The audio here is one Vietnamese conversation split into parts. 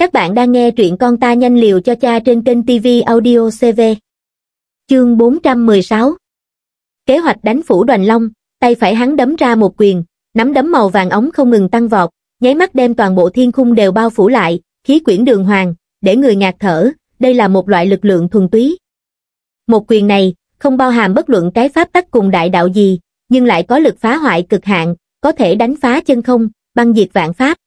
Các bạn đang nghe truyện con ta nhanh liều cho cha trên kênh TV Audio CV. Chương 416 Kế hoạch đánh phủ đoàn long, tay phải hắn đấm ra một quyền, nắm đấm màu vàng ống không ngừng tăng vọt, nháy mắt đem toàn bộ thiên khung đều bao phủ lại, khí quyển đường hoàng, để người ngạt thở, đây là một loại lực lượng thuần túy. Một quyền này, không bao hàm bất luận cái pháp tắc cùng đại đạo gì, nhưng lại có lực phá hoại cực hạn, có thể đánh phá chân không, băng diệt vạn pháp.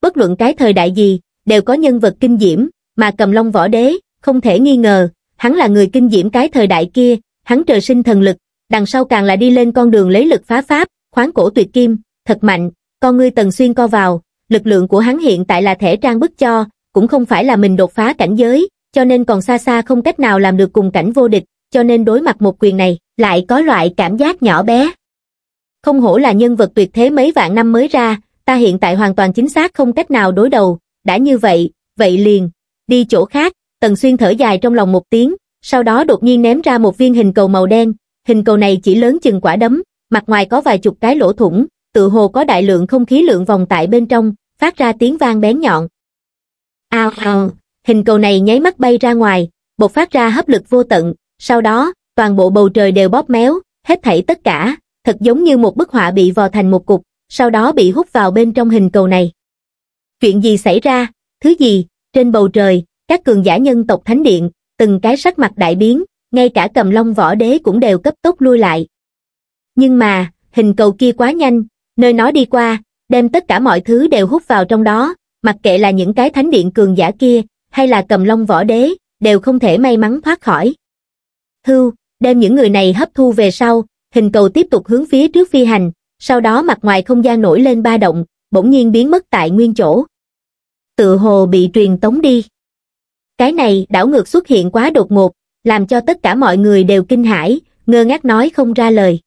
Bất luận cái thời đại gì, đều có nhân vật kinh diễm, mà cầm long võ đế, không thể nghi ngờ, hắn là người kinh diễm cái thời đại kia, hắn trời sinh thần lực, đằng sau càng là đi lên con đường lấy lực phá pháp, khoáng cổ tuyệt kim, thật mạnh, con ngươi tần xuyên co vào, lực lượng của hắn hiện tại là thể trang bức cho, cũng không phải là mình đột phá cảnh giới, cho nên còn xa xa không cách nào làm được cùng cảnh vô địch, cho nên đối mặt một quyền này, lại có loại cảm giác nhỏ bé. Không hổ là nhân vật tuyệt thế mấy vạn năm mới ra, ta hiện tại hoàn toàn chính xác không cách nào đối đầu, đã như vậy, vậy liền, đi chỗ khác, Tần Xuyên thở dài trong lòng một tiếng, sau đó đột nhiên ném ra một viên hình cầu màu đen, hình cầu này chỉ lớn chừng quả đấm, mặt ngoài có vài chục cái lỗ thủng, tự hồ có đại lượng không khí lượng vòng tại bên trong, phát ra tiếng vang bén nhọn. Ao ao, hình cầu này nháy mắt bay ra ngoài, bộc phát ra hấp lực vô tận, sau đó, toàn bộ bầu trời đều bóp méo, hết thảy tất cả, thật giống như một bức họa bị vò thành một cục, sau đó bị hút vào bên trong hình cầu này. Chuyện gì xảy ra, thứ gì, trên bầu trời, các cường giả nhân tộc Thánh Điện, từng cái sắc mặt đại biến, ngay cả cầm long võ đế cũng đều cấp tốc lui lại. Nhưng mà, hình cầu kia quá nhanh, nơi nó đi qua, đem tất cả mọi thứ đều hút vào trong đó, mặc kệ là những cái thánh điện cường giả kia, hay là cầm long võ đế, đều không thể may mắn thoát khỏi. Hưu, đem những người này hấp thu về sau, hình cầu tiếp tục hướng phía trước phi hành, sau đó mặt ngoài không gian nổi lên ba động, bỗng nhiên biến mất tại nguyên chỗ tự hồ bị truyền tống đi. Cái này đảo ngược xuất hiện quá đột ngột, làm cho tất cả mọi người đều kinh hãi, ngơ ngác nói không ra lời.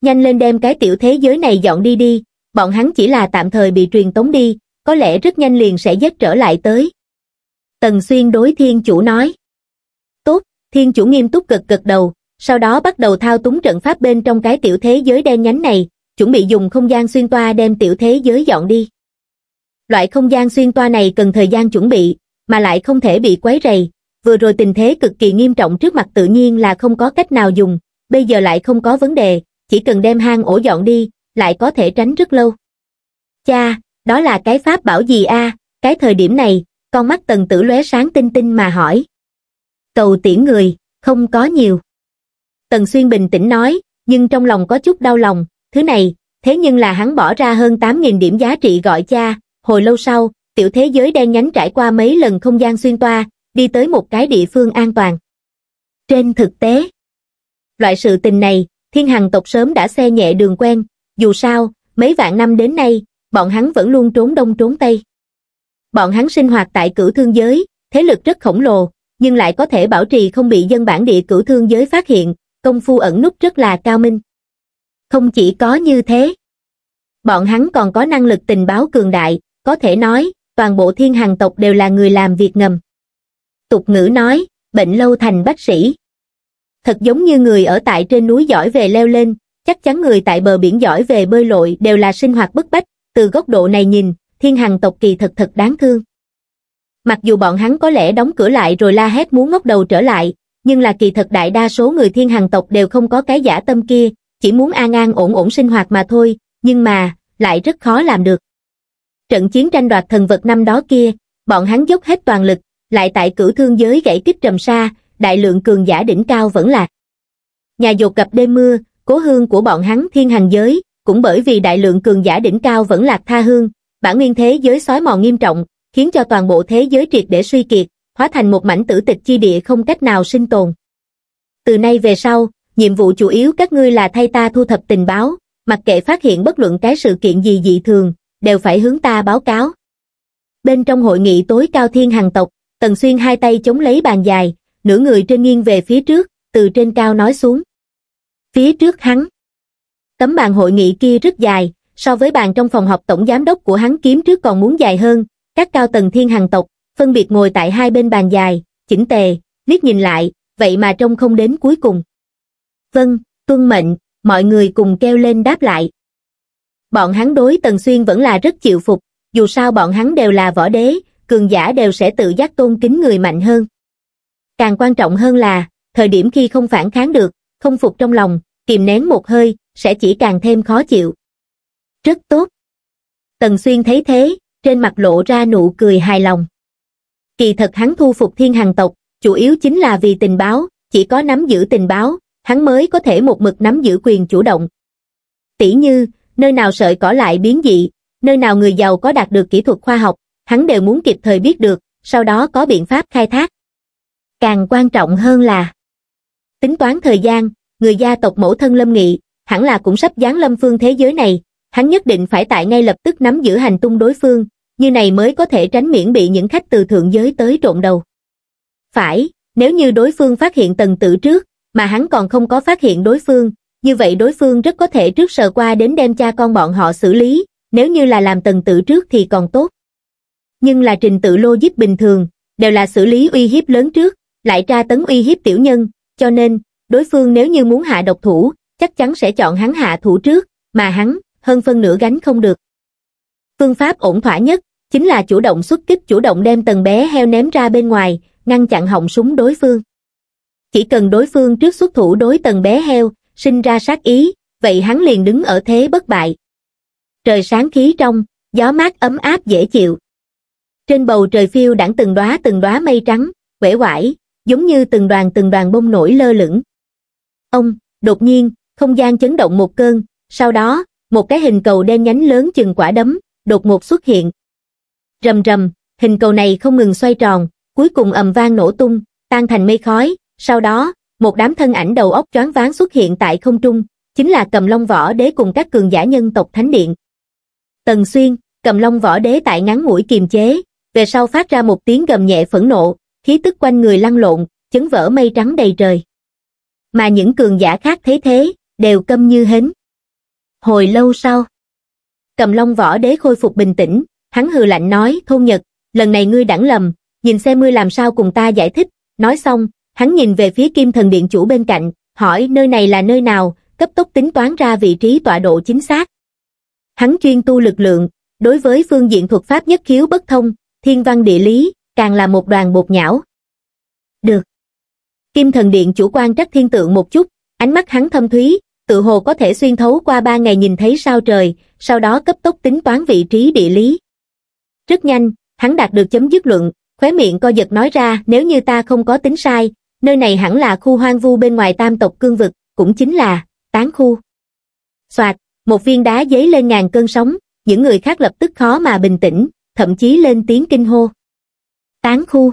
Nhanh lên đem cái tiểu thế giới này dọn đi đi, bọn hắn chỉ là tạm thời bị truyền tống đi, có lẽ rất nhanh liền sẽ dắt trở lại tới. Tần Xuyên đối thiên chủ nói. Tốt, thiên chủ nghiêm túc cực cực đầu, sau đó bắt đầu thao túng trận pháp bên trong cái tiểu thế giới đen nhánh này, chuẩn bị dùng không gian xuyên toa đem tiểu thế giới dọn đi. Loại không gian xuyên toa này cần thời gian chuẩn bị, mà lại không thể bị quấy rầy. Vừa rồi tình thế cực kỳ nghiêm trọng trước mặt tự nhiên là không có cách nào dùng, bây giờ lại không có vấn đề, chỉ cần đem hang ổ dọn đi, lại có thể tránh rất lâu. Cha, đó là cái pháp bảo gì a? Cái thời điểm này, con mắt tần tử lóe sáng tinh tinh mà hỏi. Cầu tiễn người, không có nhiều. Tần Xuyên bình tĩnh nói, nhưng trong lòng có chút đau lòng, thứ này, thế nhưng là hắn bỏ ra hơn 8.000 điểm giá trị gọi cha, hồi lâu sau, tiểu thế giới đen nhánh trải qua mấy lần không gian xuyên toa, đi tới một cái địa phương an toàn. Trên thực tế, loại sự tình này, thiên hằng tộc sớm đã xe nhẹ đường quen, dù sao, mấy vạn năm đến nay, bọn hắn vẫn luôn trốn đông trốn tây. Bọn hắn sinh hoạt tại cửu thương giới, thế lực rất khổng lồ, nhưng lại có thể bảo trì không bị dân bản địa cửu thương giới phát hiện, công phu ẩn nút rất là cao minh. Không chỉ có như thế, bọn hắn còn có năng lực tình báo cường đại, có thể nói, toàn bộ thiên hàng tộc đều là người làm việc ngầm. Tục ngữ nói, bệnh lâu thành bác sĩ. Thật giống như người ở tại trên núi giỏi về leo lên, chắc chắn người tại bờ biển giỏi về bơi lội đều là sinh hoạt bức bách, từ góc độ này nhìn, thiên hàng tộc kỳ thật thật đáng thương. Mặc dù bọn hắn có lẽ đóng cửa lại rồi la hét muốn ngóc đầu trở lại, nhưng là kỳ thật đại đa số người thiên hàng tộc đều không có cái giả tâm kia, chỉ muốn an an ổn ổn sinh hoạt mà thôi, nhưng mà, lại rất khó làm được trận chiến tranh đoạt thần vật năm đó kia, bọn hắn dốc hết toàn lực, lại tại cửu thương giới gãy kích trầm xa, đại lượng cường giả đỉnh cao vẫn lạc. Nhà dột gặp đêm mưa, cố hương của bọn hắn thiên hành giới, cũng bởi vì đại lượng cường giả đỉnh cao vẫn lạc tha hương, bản nguyên thế giới xói mòn nghiêm trọng, khiến cho toàn bộ thế giới triệt để suy kiệt, hóa thành một mảnh tử tịch chi địa không cách nào sinh tồn. Từ nay về sau, nhiệm vụ chủ yếu các ngươi là thay ta thu thập tình báo, mặc kệ phát hiện bất luận cái sự kiện gì dị thường, đều phải hướng ta báo cáo. Bên trong hội nghị tối cao thiên hàng tộc, Tần Xuyên hai tay chống lấy bàn dài, nửa người trên nghiêng về phía trước, từ trên cao nói xuống. Phía trước hắn. Tấm bàn hội nghị kia rất dài, so với bàn trong phòng họp tổng giám đốc của hắn kiếm trước còn muốn dài hơn, các cao tầng thiên hàng tộc, phân biệt ngồi tại hai bên bàn dài, chỉnh tề, liếc nhìn lại, vậy mà trông không đến cuối cùng. Vâng, tuân mệnh, mọi người cùng kêu lên đáp lại bọn hắn đối Tần Xuyên vẫn là rất chịu phục, dù sao bọn hắn đều là võ đế, cường giả đều sẽ tự giác tôn kính người mạnh hơn. Càng quan trọng hơn là, thời điểm khi không phản kháng được, không phục trong lòng, kìm nén một hơi, sẽ chỉ càng thêm khó chịu. Rất tốt. Tần Xuyên thấy thế, trên mặt lộ ra nụ cười hài lòng. Kỳ thật hắn thu phục thiên hàng tộc, chủ yếu chính là vì tình báo, chỉ có nắm giữ tình báo, hắn mới có thể một mực nắm giữ quyền chủ động. Tỷ như, nơi nào sợi cỏ lại biến dị, nơi nào người giàu có đạt được kỹ thuật khoa học, hắn đều muốn kịp thời biết được, sau đó có biện pháp khai thác. Càng quan trọng hơn là tính toán thời gian, người gia tộc mẫu thân Lâm Nghị, hẳn là cũng sắp giáng lâm phương thế giới này, hắn nhất định phải tại ngay lập tức nắm giữ hành tung đối phương, như này mới có thể tránh miễn bị những khách từ thượng giới tới trộn đầu. Phải, nếu như đối phương phát hiện tầng tử trước, mà hắn còn không có phát hiện đối phương, như vậy đối phương rất có thể trước sờ qua đến đem cha con bọn họ xử lý, nếu như là làm tần tự trước thì còn tốt. Nhưng là trình tự lô giúp bình thường, đều là xử lý uy hiếp lớn trước, lại tra tấn uy hiếp tiểu nhân, cho nên, đối phương nếu như muốn hạ độc thủ, chắc chắn sẽ chọn hắn hạ thủ trước, mà hắn, hơn phân nửa gánh không được. Phương pháp ổn thỏa nhất, chính là chủ động xuất kích chủ động đem tần bé heo ném ra bên ngoài, ngăn chặn họng súng đối phương. Chỉ cần đối phương trước xuất thủ đối tầng bé heo, sinh ra sát ý, vậy hắn liền đứng ở thế bất bại. Trời sáng khí trong, gió mát ấm áp dễ chịu. Trên bầu trời phiêu đãng từng đóa từng đóa mây trắng, quể quải, giống như từng đoàn từng đoàn bông nổi lơ lửng. Ông, đột nhiên, không gian chấn động một cơn, sau đó, một cái hình cầu đen nhánh lớn chừng quả đấm, đột ngột xuất hiện. Rầm rầm, hình cầu này không ngừng xoay tròn, cuối cùng ầm vang nổ tung, tan thành mây khói, sau đó, một đám thân ảnh đầu óc choáng váng xuất hiện tại không trung, chính là cầm long võ đế cùng các cường giả nhân tộc thánh điện. Tần Xuyên, cầm long võ đế tại ngắn mũi kiềm chế, về sau phát ra một tiếng gầm nhẹ phẫn nộ, khí tức quanh người lăn lộn, chấn vỡ mây trắng đầy trời. Mà những cường giả khác thế thế, đều câm như hến. Hồi lâu sau, cầm long võ đế khôi phục bình tĩnh, hắn hừ lạnh nói, thôn nhật, lần này ngươi đẳng lầm, nhìn xem ngươi làm sao cùng ta giải thích, nói xong, Hắn nhìn về phía kim thần điện chủ bên cạnh, hỏi nơi này là nơi nào, cấp tốc tính toán ra vị trí tọa độ chính xác. Hắn chuyên tu lực lượng, đối với phương diện thuật pháp nhất khiếu bất thông, thiên văn địa lý, càng là một đoàn bột nhão. Được. Kim thần điện chủ quan trách thiên tượng một chút, ánh mắt hắn thâm thúy, tự hồ có thể xuyên thấu qua ba ngày nhìn thấy sao trời, sau đó cấp tốc tính toán vị trí địa lý. Rất nhanh, hắn đạt được chấm dứt luận, khóe miệng co giật nói ra nếu như ta không có tính sai, nơi này hẳn là khu hoang vu bên ngoài tam tộc cương vực cũng chính là tán khu soạt một viên đá dấy lên ngàn cơn sóng những người khác lập tức khó mà bình tĩnh thậm chí lên tiếng kinh hô tán khu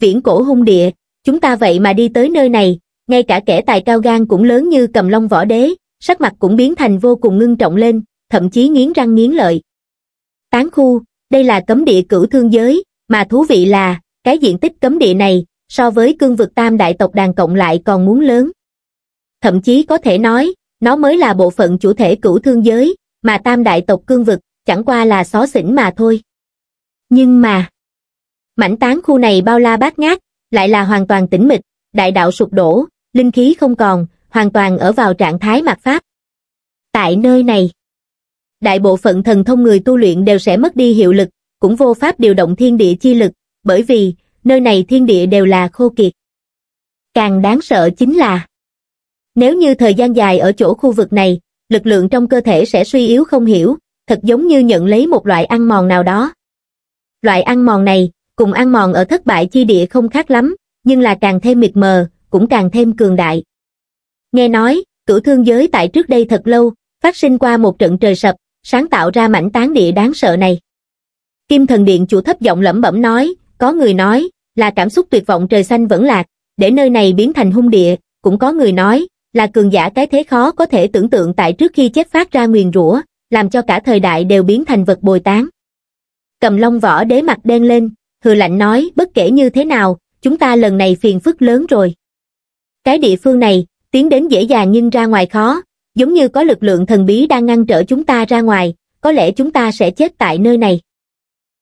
viễn cổ hung địa chúng ta vậy mà đi tới nơi này ngay cả kẻ tài cao gan cũng lớn như cầm long võ đế sắc mặt cũng biến thành vô cùng ngưng trọng lên thậm chí nghiến răng nghiến lợi tán khu đây là cấm địa cửu thương giới mà thú vị là cái diện tích cấm địa này so với cương vực tam đại tộc đàn cộng lại còn muốn lớn. Thậm chí có thể nói, nó mới là bộ phận chủ thể cửu thương giới, mà tam đại tộc cương vực, chẳng qua là xó xỉnh mà thôi. Nhưng mà, mảnh tán khu này bao la bát ngát, lại là hoàn toàn tĩnh mịch, đại đạo sụp đổ, linh khí không còn, hoàn toàn ở vào trạng thái mạt pháp. Tại nơi này, đại bộ phận thần thông người tu luyện đều sẽ mất đi hiệu lực, cũng vô pháp điều động thiên địa chi lực, bởi vì nơi này thiên địa đều là khô kiệt. Càng đáng sợ chính là nếu như thời gian dài ở chỗ khu vực này, lực lượng trong cơ thể sẽ suy yếu không hiểu, thật giống như nhận lấy một loại ăn mòn nào đó. Loại ăn mòn này, cùng ăn mòn ở thất bại chi địa không khác lắm, nhưng là càng thêm mịt mờ, cũng càng thêm cường đại. Nghe nói, cửu thương giới tại trước đây thật lâu, phát sinh qua một trận trời sập, sáng tạo ra mảnh tán địa đáng sợ này. Kim thần điện chủ thấp giọng lẩm bẩm nói, có người nói, là cảm xúc tuyệt vọng trời xanh vẫn lạc, để nơi này biến thành hung địa, cũng có người nói, là cường giả cái thế khó có thể tưởng tượng tại trước khi chết phát ra nguyền rủa, làm cho cả thời đại đều biến thành vật bồi tán. Cầm long võ đế mặt đen lên, hừ lạnh nói bất kể như thế nào, chúng ta lần này phiền phức lớn rồi. Cái địa phương này, tiến đến dễ dàng nhưng ra ngoài khó, giống như có lực lượng thần bí đang ngăn trở chúng ta ra ngoài, có lẽ chúng ta sẽ chết tại nơi này.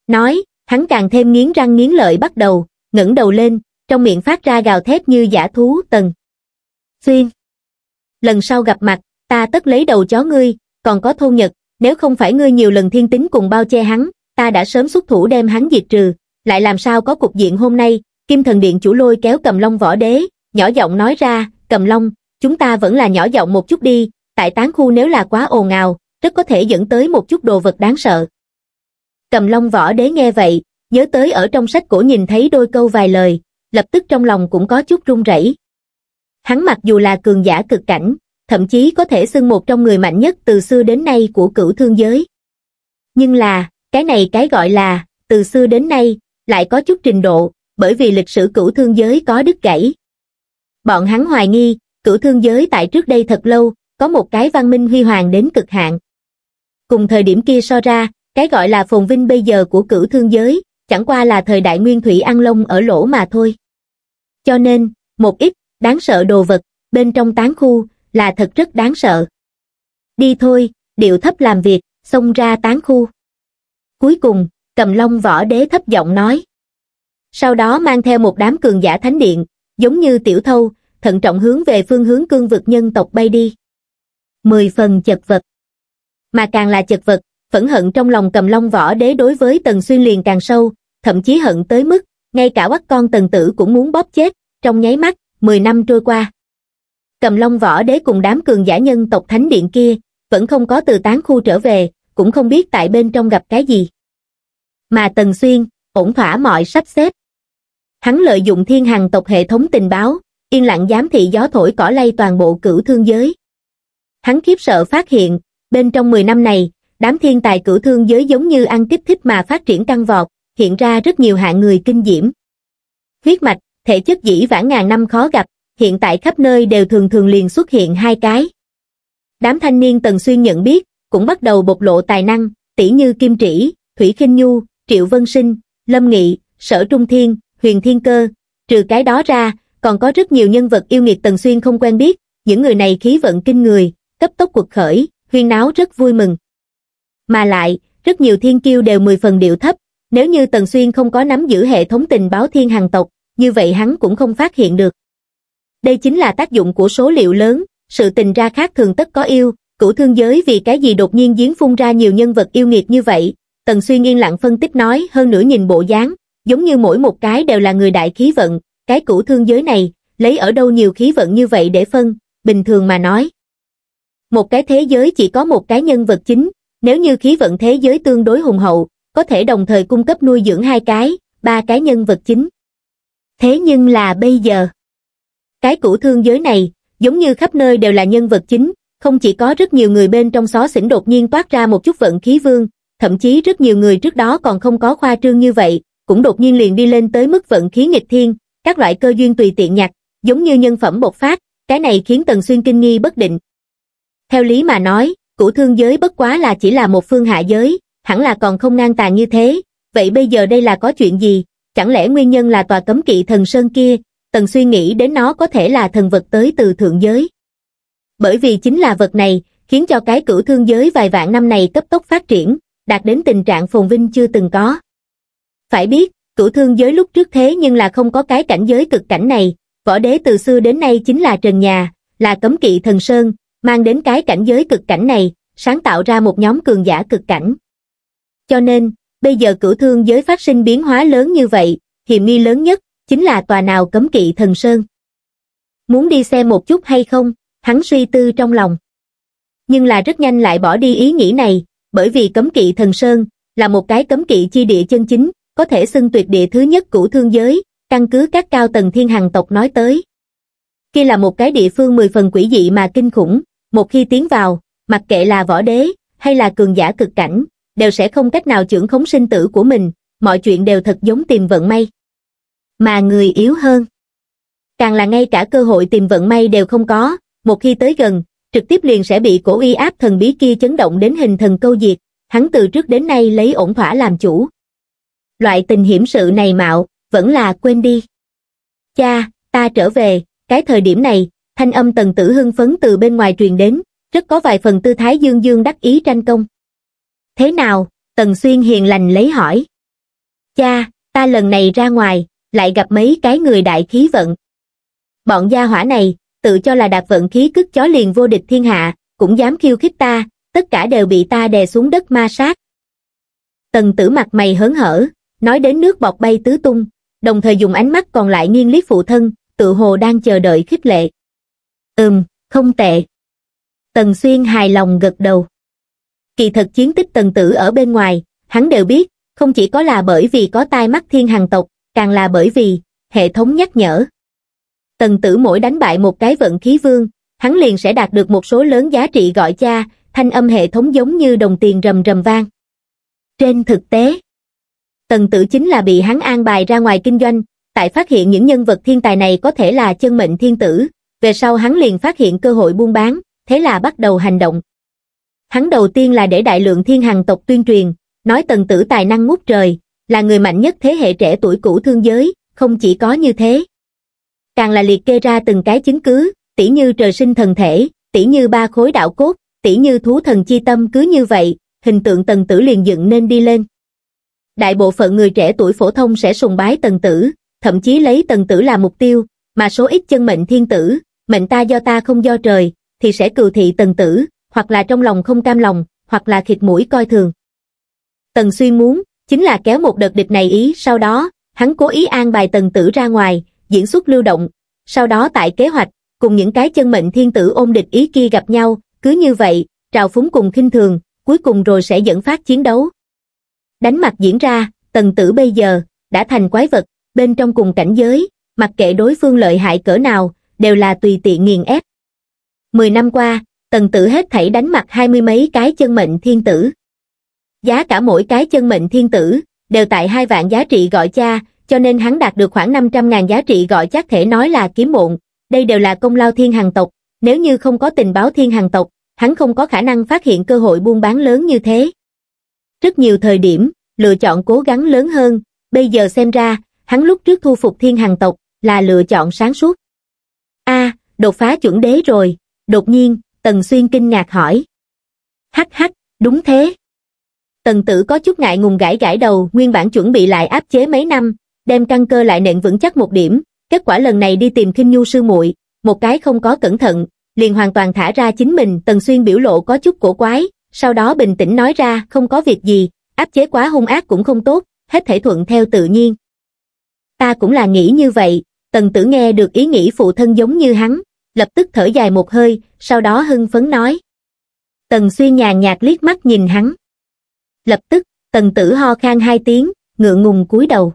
Nói, hắn càng thêm nghiến răng nghiến lợi bắt đầu, ngẩng đầu lên, trong miệng phát ra gào thét như giả thú tần. Xuyên. Lần sau gặp mặt, ta tất lấy đầu chó ngươi, còn có thôn nhật, nếu không phải ngươi nhiều lần thiên tính cùng bao che hắn, ta đã sớm xuất thủ đem hắn diệt trừ, lại làm sao có cục diện hôm nay, kim thần điện chủ lôi kéo cầm long võ đế, nhỏ giọng nói ra, cầm long, chúng ta vẫn là nhỏ giọng một chút đi, tại tán khu nếu là quá ồn ào, rất có thể dẫn tới một chút đồ vật đáng sợ. Cầm long võ đế nghe vậy, nhớ tới ở trong sách cổ nhìn thấy đôi câu vài lời, lập tức trong lòng cũng có chút run rẩy. Hắn mặc dù là cường giả cực cảnh, thậm chí có thể xưng một trong người mạnh nhất từ xưa đến nay của cửu thương giới. Nhưng là, cái này cái gọi là, từ xưa đến nay, lại có chút trình độ, bởi vì lịch sử cửu thương giới có đứt gãy. Bọn hắn hoài nghi, cửu thương giới tại trước đây thật lâu, có một cái văn minh huy hoàng đến cực hạn. Cùng thời điểm kia so ra, cái gọi là phồn vinh bây giờ của cửu thương giới, chẳng qua là thời đại nguyên thủy ăn Long ở lỗ mà thôi. Cho nên, một ít, đáng sợ đồ vật, bên trong tán khu, là thật rất đáng sợ. Đi thôi, điệu thấp làm việc, xông ra tán khu. Cuối cùng, cầm long võ đế thấp giọng nói. Sau đó mang theo một đám cường giả thánh điện, giống như tiểu thâu, thận trọng hướng về phương hướng cương vực nhân tộc bay đi. Mười phần chật vật. Mà càng là chật vật, phẫn hận trong lòng cầm long võ đế đối với Tần Xuyên liền càng sâu, thậm chí hận tới mức, ngay cả quắc con Tần Tử cũng muốn bóp chết, trong nháy mắt, 10 năm trôi qua. Cầm long võ đế cùng đám cường giả nhân tộc Thánh Điện kia, vẫn không có từ tán khu trở về, cũng không biết tại bên trong gặp cái gì. Mà Tần Xuyên, ổn thỏa mọi sắp xếp. Hắn lợi dụng thiên hàng tộc hệ thống tình báo, yên lặng giám thị gió thổi cỏ lay toàn bộ cửu thương giới. Hắn khiếp sợ phát hiện, bên trong 10 năm này, đám thiên tài cửu thương giới giống như ăn tiếp thích mà phát triển căng vọt, hiện ra rất nhiều hạng người kinh diễm. Huyết mạch, thể chất dĩ vãng ngàn năm khó gặp, hiện tại khắp nơi đều thường thường liền xuất hiện hai cái. Đám thanh niên Tần Xuyên nhận biết, cũng bắt đầu bộc lộ tài năng, tỷ như Kim Trĩ, Thủy kinh Nhu, Triệu Vân Sinh, Lâm Nghị, Sở Trung Thiên, Huyền Thiên Cơ. Trừ cái đó ra, còn có rất nhiều nhân vật yêu nghiệt Tần Xuyên không quen biết, những người này khí vận kinh người, cấp tốc cuộc khởi, huyên náo rất vui mừng. Mà lại, rất nhiều thiên kiêu đều mười phần điệu thấp, nếu như Tần Xuyên không có nắm giữ hệ thống tình báo thiên hàng tộc, như vậy hắn cũng không phát hiện được. Đây chính là tác dụng của số liệu lớn, sự tình ra khác thường tất có yêu, cửu thương giới vì cái gì đột nhiên giếng phun ra nhiều nhân vật yêu nghiệt như vậy. Tần Xuyên yên lặng phân tích nói hơn nữa nhìn bộ dáng, giống như mỗi một cái đều là người đại khí vận, cái cửu thương giới này, lấy ở đâu nhiều khí vận như vậy để phân, bình thường mà nói. Một cái thế giới chỉ có một cái nhân vật chính, nếu như khí vận thế giới tương đối hùng hậu, có thể đồng thời cung cấp nuôi dưỡng hai cái, ba cái nhân vật chính. Thế nhưng là bây giờ, cái cũ thương giới này, giống như khắp nơi đều là nhân vật chính, không chỉ có rất nhiều người bên trong xó xỉnh đột nhiên toát ra một chút vận khí vương, thậm chí rất nhiều người trước đó còn không có khoa trương như vậy, cũng đột nhiên liền đi lên tới mức vận khí nghịch thiên, các loại cơ duyên tùy tiện nhặt, giống như nhân phẩm bộc phát, cái này khiến Tần Xuyên kinh nghi bất định. Theo lý mà nói, cửu thương giới bất quá là chỉ là một phương hạ giới, hẳn là còn không ngang tàn như thế, vậy bây giờ đây là có chuyện gì, chẳng lẽ nguyên nhân là tòa cấm kỵ thần sơn kia, tần suy nghĩ đến nó có thể là thần vật tới từ thượng giới. Bởi vì chính là vật này, khiến cho cái cửu thương giới vài vạn năm này cấp tốc phát triển, đạt đến tình trạng phồn vinh chưa từng có. Phải biết, cửu thương giới lúc trước thế nhưng là không có cái cảnh giới cực cảnh này, võ đế từ xưa đến nay chính là trần nhà, là cấm kỵ thần sơn, mang đến cái cảnh giới cực cảnh này, sáng tạo ra một nhóm cường giả cực cảnh. Cho nên, bây giờ cửu thương giới phát sinh biến hóa lớn như vậy, hiểm nghi lớn nhất chính là tòa nào cấm kỵ thần sơn. Muốn đi xem một chút hay không, hắn suy tư trong lòng. Nhưng là rất nhanh lại bỏ đi ý nghĩ này, bởi vì cấm kỵ thần sơn là một cái cấm kỵ chi địa chân chính, có thể xưng tuyệt địa thứ nhất cửu thương giới, căn cứ các cao tầng thiên hàng tộc nói tới. Kia là một cái địa phương mười phần quỷ dị mà kinh khủng, một khi tiến vào, mặc kệ là võ đế hay là cường giả cực cảnh, đều sẽ không cách nào trưởng khống sinh tử của mình, mọi chuyện đều thật giống tìm vận may. Mà người yếu hơn, càng là ngay cả cơ hội tìm vận may đều không có, một khi tới gần, trực tiếp liền sẽ bị cổ uy áp thần bí kia chấn động đến hình thần câu diệt, hắn từ trước đến nay lấy ổn thỏa làm chủ. Loại tình hiểm sự này mạo, vẫn là quên đi. Cha, ta trở về, cái thời điểm này, thanh âm tần tử hưng phấn từ bên ngoài truyền đến, rất có vài phần tư thái dương dương đắc ý tranh công. Thế nào, tần xuyên hiền lành lấy hỏi. Cha, ta lần này ra ngoài, lại gặp mấy cái người đại khí vận. Bọn gia hỏa này, tự cho là đạt vận khí cức chó liền vô địch thiên hạ, cũng dám khiêu khích ta, tất cả đều bị ta đè xuống đất ma sát. Tần tử mặt mày hớn hở, nói đến nước bọt bay tứ tung, đồng thời dùng ánh mắt còn lại nghiêng liếc phụ thân, tự hồ đang chờ đợi khích lệ. Ừm, không tệ. Tần Xuyên hài lòng gật đầu. Kỳ thật chiến tích tần tử ở bên ngoài, hắn đều biết, không chỉ có là bởi vì có tai mắt thiên hàng tộc, càng là bởi vì hệ thống nhắc nhở. Tần tử mỗi đánh bại một cái vận khí vương, hắn liền sẽ đạt được một số lớn giá trị gọi cha, thanh âm hệ thống giống như đồng tiền rầm rầm vang. Trên thực tế, tần tử chính là bị hắn an bài ra ngoài kinh doanh, tại phát hiện những nhân vật thiên tài này có thể là chân mệnh thiên tử, về sau hắn liền phát hiện cơ hội buôn bán, thế là bắt đầu hành động. Hắn đầu tiên là để đại lượng thiên hàng tộc tuyên truyền, nói tần tử tài năng ngút trời, là người mạnh nhất thế hệ trẻ tuổi cũ thương giới, không chỉ có như thế. Càng là liệt kê ra từng cái chứng cứ, tỉ như trời sinh thần thể, tỉ như ba khối đạo cốt, tỉ như thú thần chi tâm cứ như vậy, hình tượng tần tử liền dựng nên đi lên. Đại bộ phận người trẻ tuổi phổ thông sẽ sùng bái tần tử, thậm chí lấy tần tử là mục tiêu, mà số ít chân mệnh thiên tử, mệnh ta do ta không do trời, thì sẽ cừu thị tần tử, hoặc là trong lòng không cam lòng, hoặc là khịt mũi coi thường. Tần suy muốn, chính là kéo một đợt địch này ý, sau đó, hắn cố ý an bài tần tử ra ngoài, diễn xuất lưu động, sau đó tại kế hoạch, cùng những cái chân mệnh thiên tử ôm địch ý kia gặp nhau, cứ như vậy, trào phúng cùng khinh thường, cuối cùng rồi sẽ dẫn phát chiến đấu. Đánh mặt diễn ra, tần tử bây giờ, đã thành quái vật, bên trong cùng cảnh giới, mặc kệ đối phương lợi hại cỡ nào đều là tùy tiện nghiền ép mười năm qua tần tử hết thảy đánh mặt hai mươi mấy cái chân mệnh thiên tử giá cả mỗi cái chân mệnh thiên tử đều tại hai vạn giá trị gọi cha cho nên hắn đạt được khoảng năm trăm ngàn giá trị gọi chắc thể nói là kiếm muộn đây đều là công lao thiên hàng tộc nếu như không có tình báo thiên hàng tộc hắn không có khả năng phát hiện cơ hội buôn bán lớn như thế rất nhiều thời điểm lựa chọn cố gắng lớn hơn bây giờ xem ra hắn lúc trước thu phục thiên hàng tộc là lựa chọn sáng suốt. a đột phá chuẩn đế rồi, đột nhiên, Tần Xuyên kinh ngạc hỏi. Hắc hắc, đúng thế. Tần tử có chút ngại ngùng gãi gãi đầu, nguyên bản chuẩn bị lại áp chế mấy năm, đem căn cơ lại nện vững chắc một điểm, kết quả lần này đi tìm kinh nhu sư muội một cái không có cẩn thận, liền hoàn toàn thả ra chính mình, Tần Xuyên biểu lộ có chút cổ quái, sau đó bình tĩnh nói ra không có việc gì, áp chế quá hung ác cũng không tốt, hết thể thuận theo tự nhiên. Ta cũng là nghĩ như vậy, Tần tử nghe được ý nghĩ phụ thân giống như hắn, lập tức thở dài một hơi, sau đó hưng phấn nói. Tần xuyên nhàn nhạt liếc mắt nhìn hắn. Lập tức, tần tử ho khan hai tiếng, ngượng ngùng cúi đầu.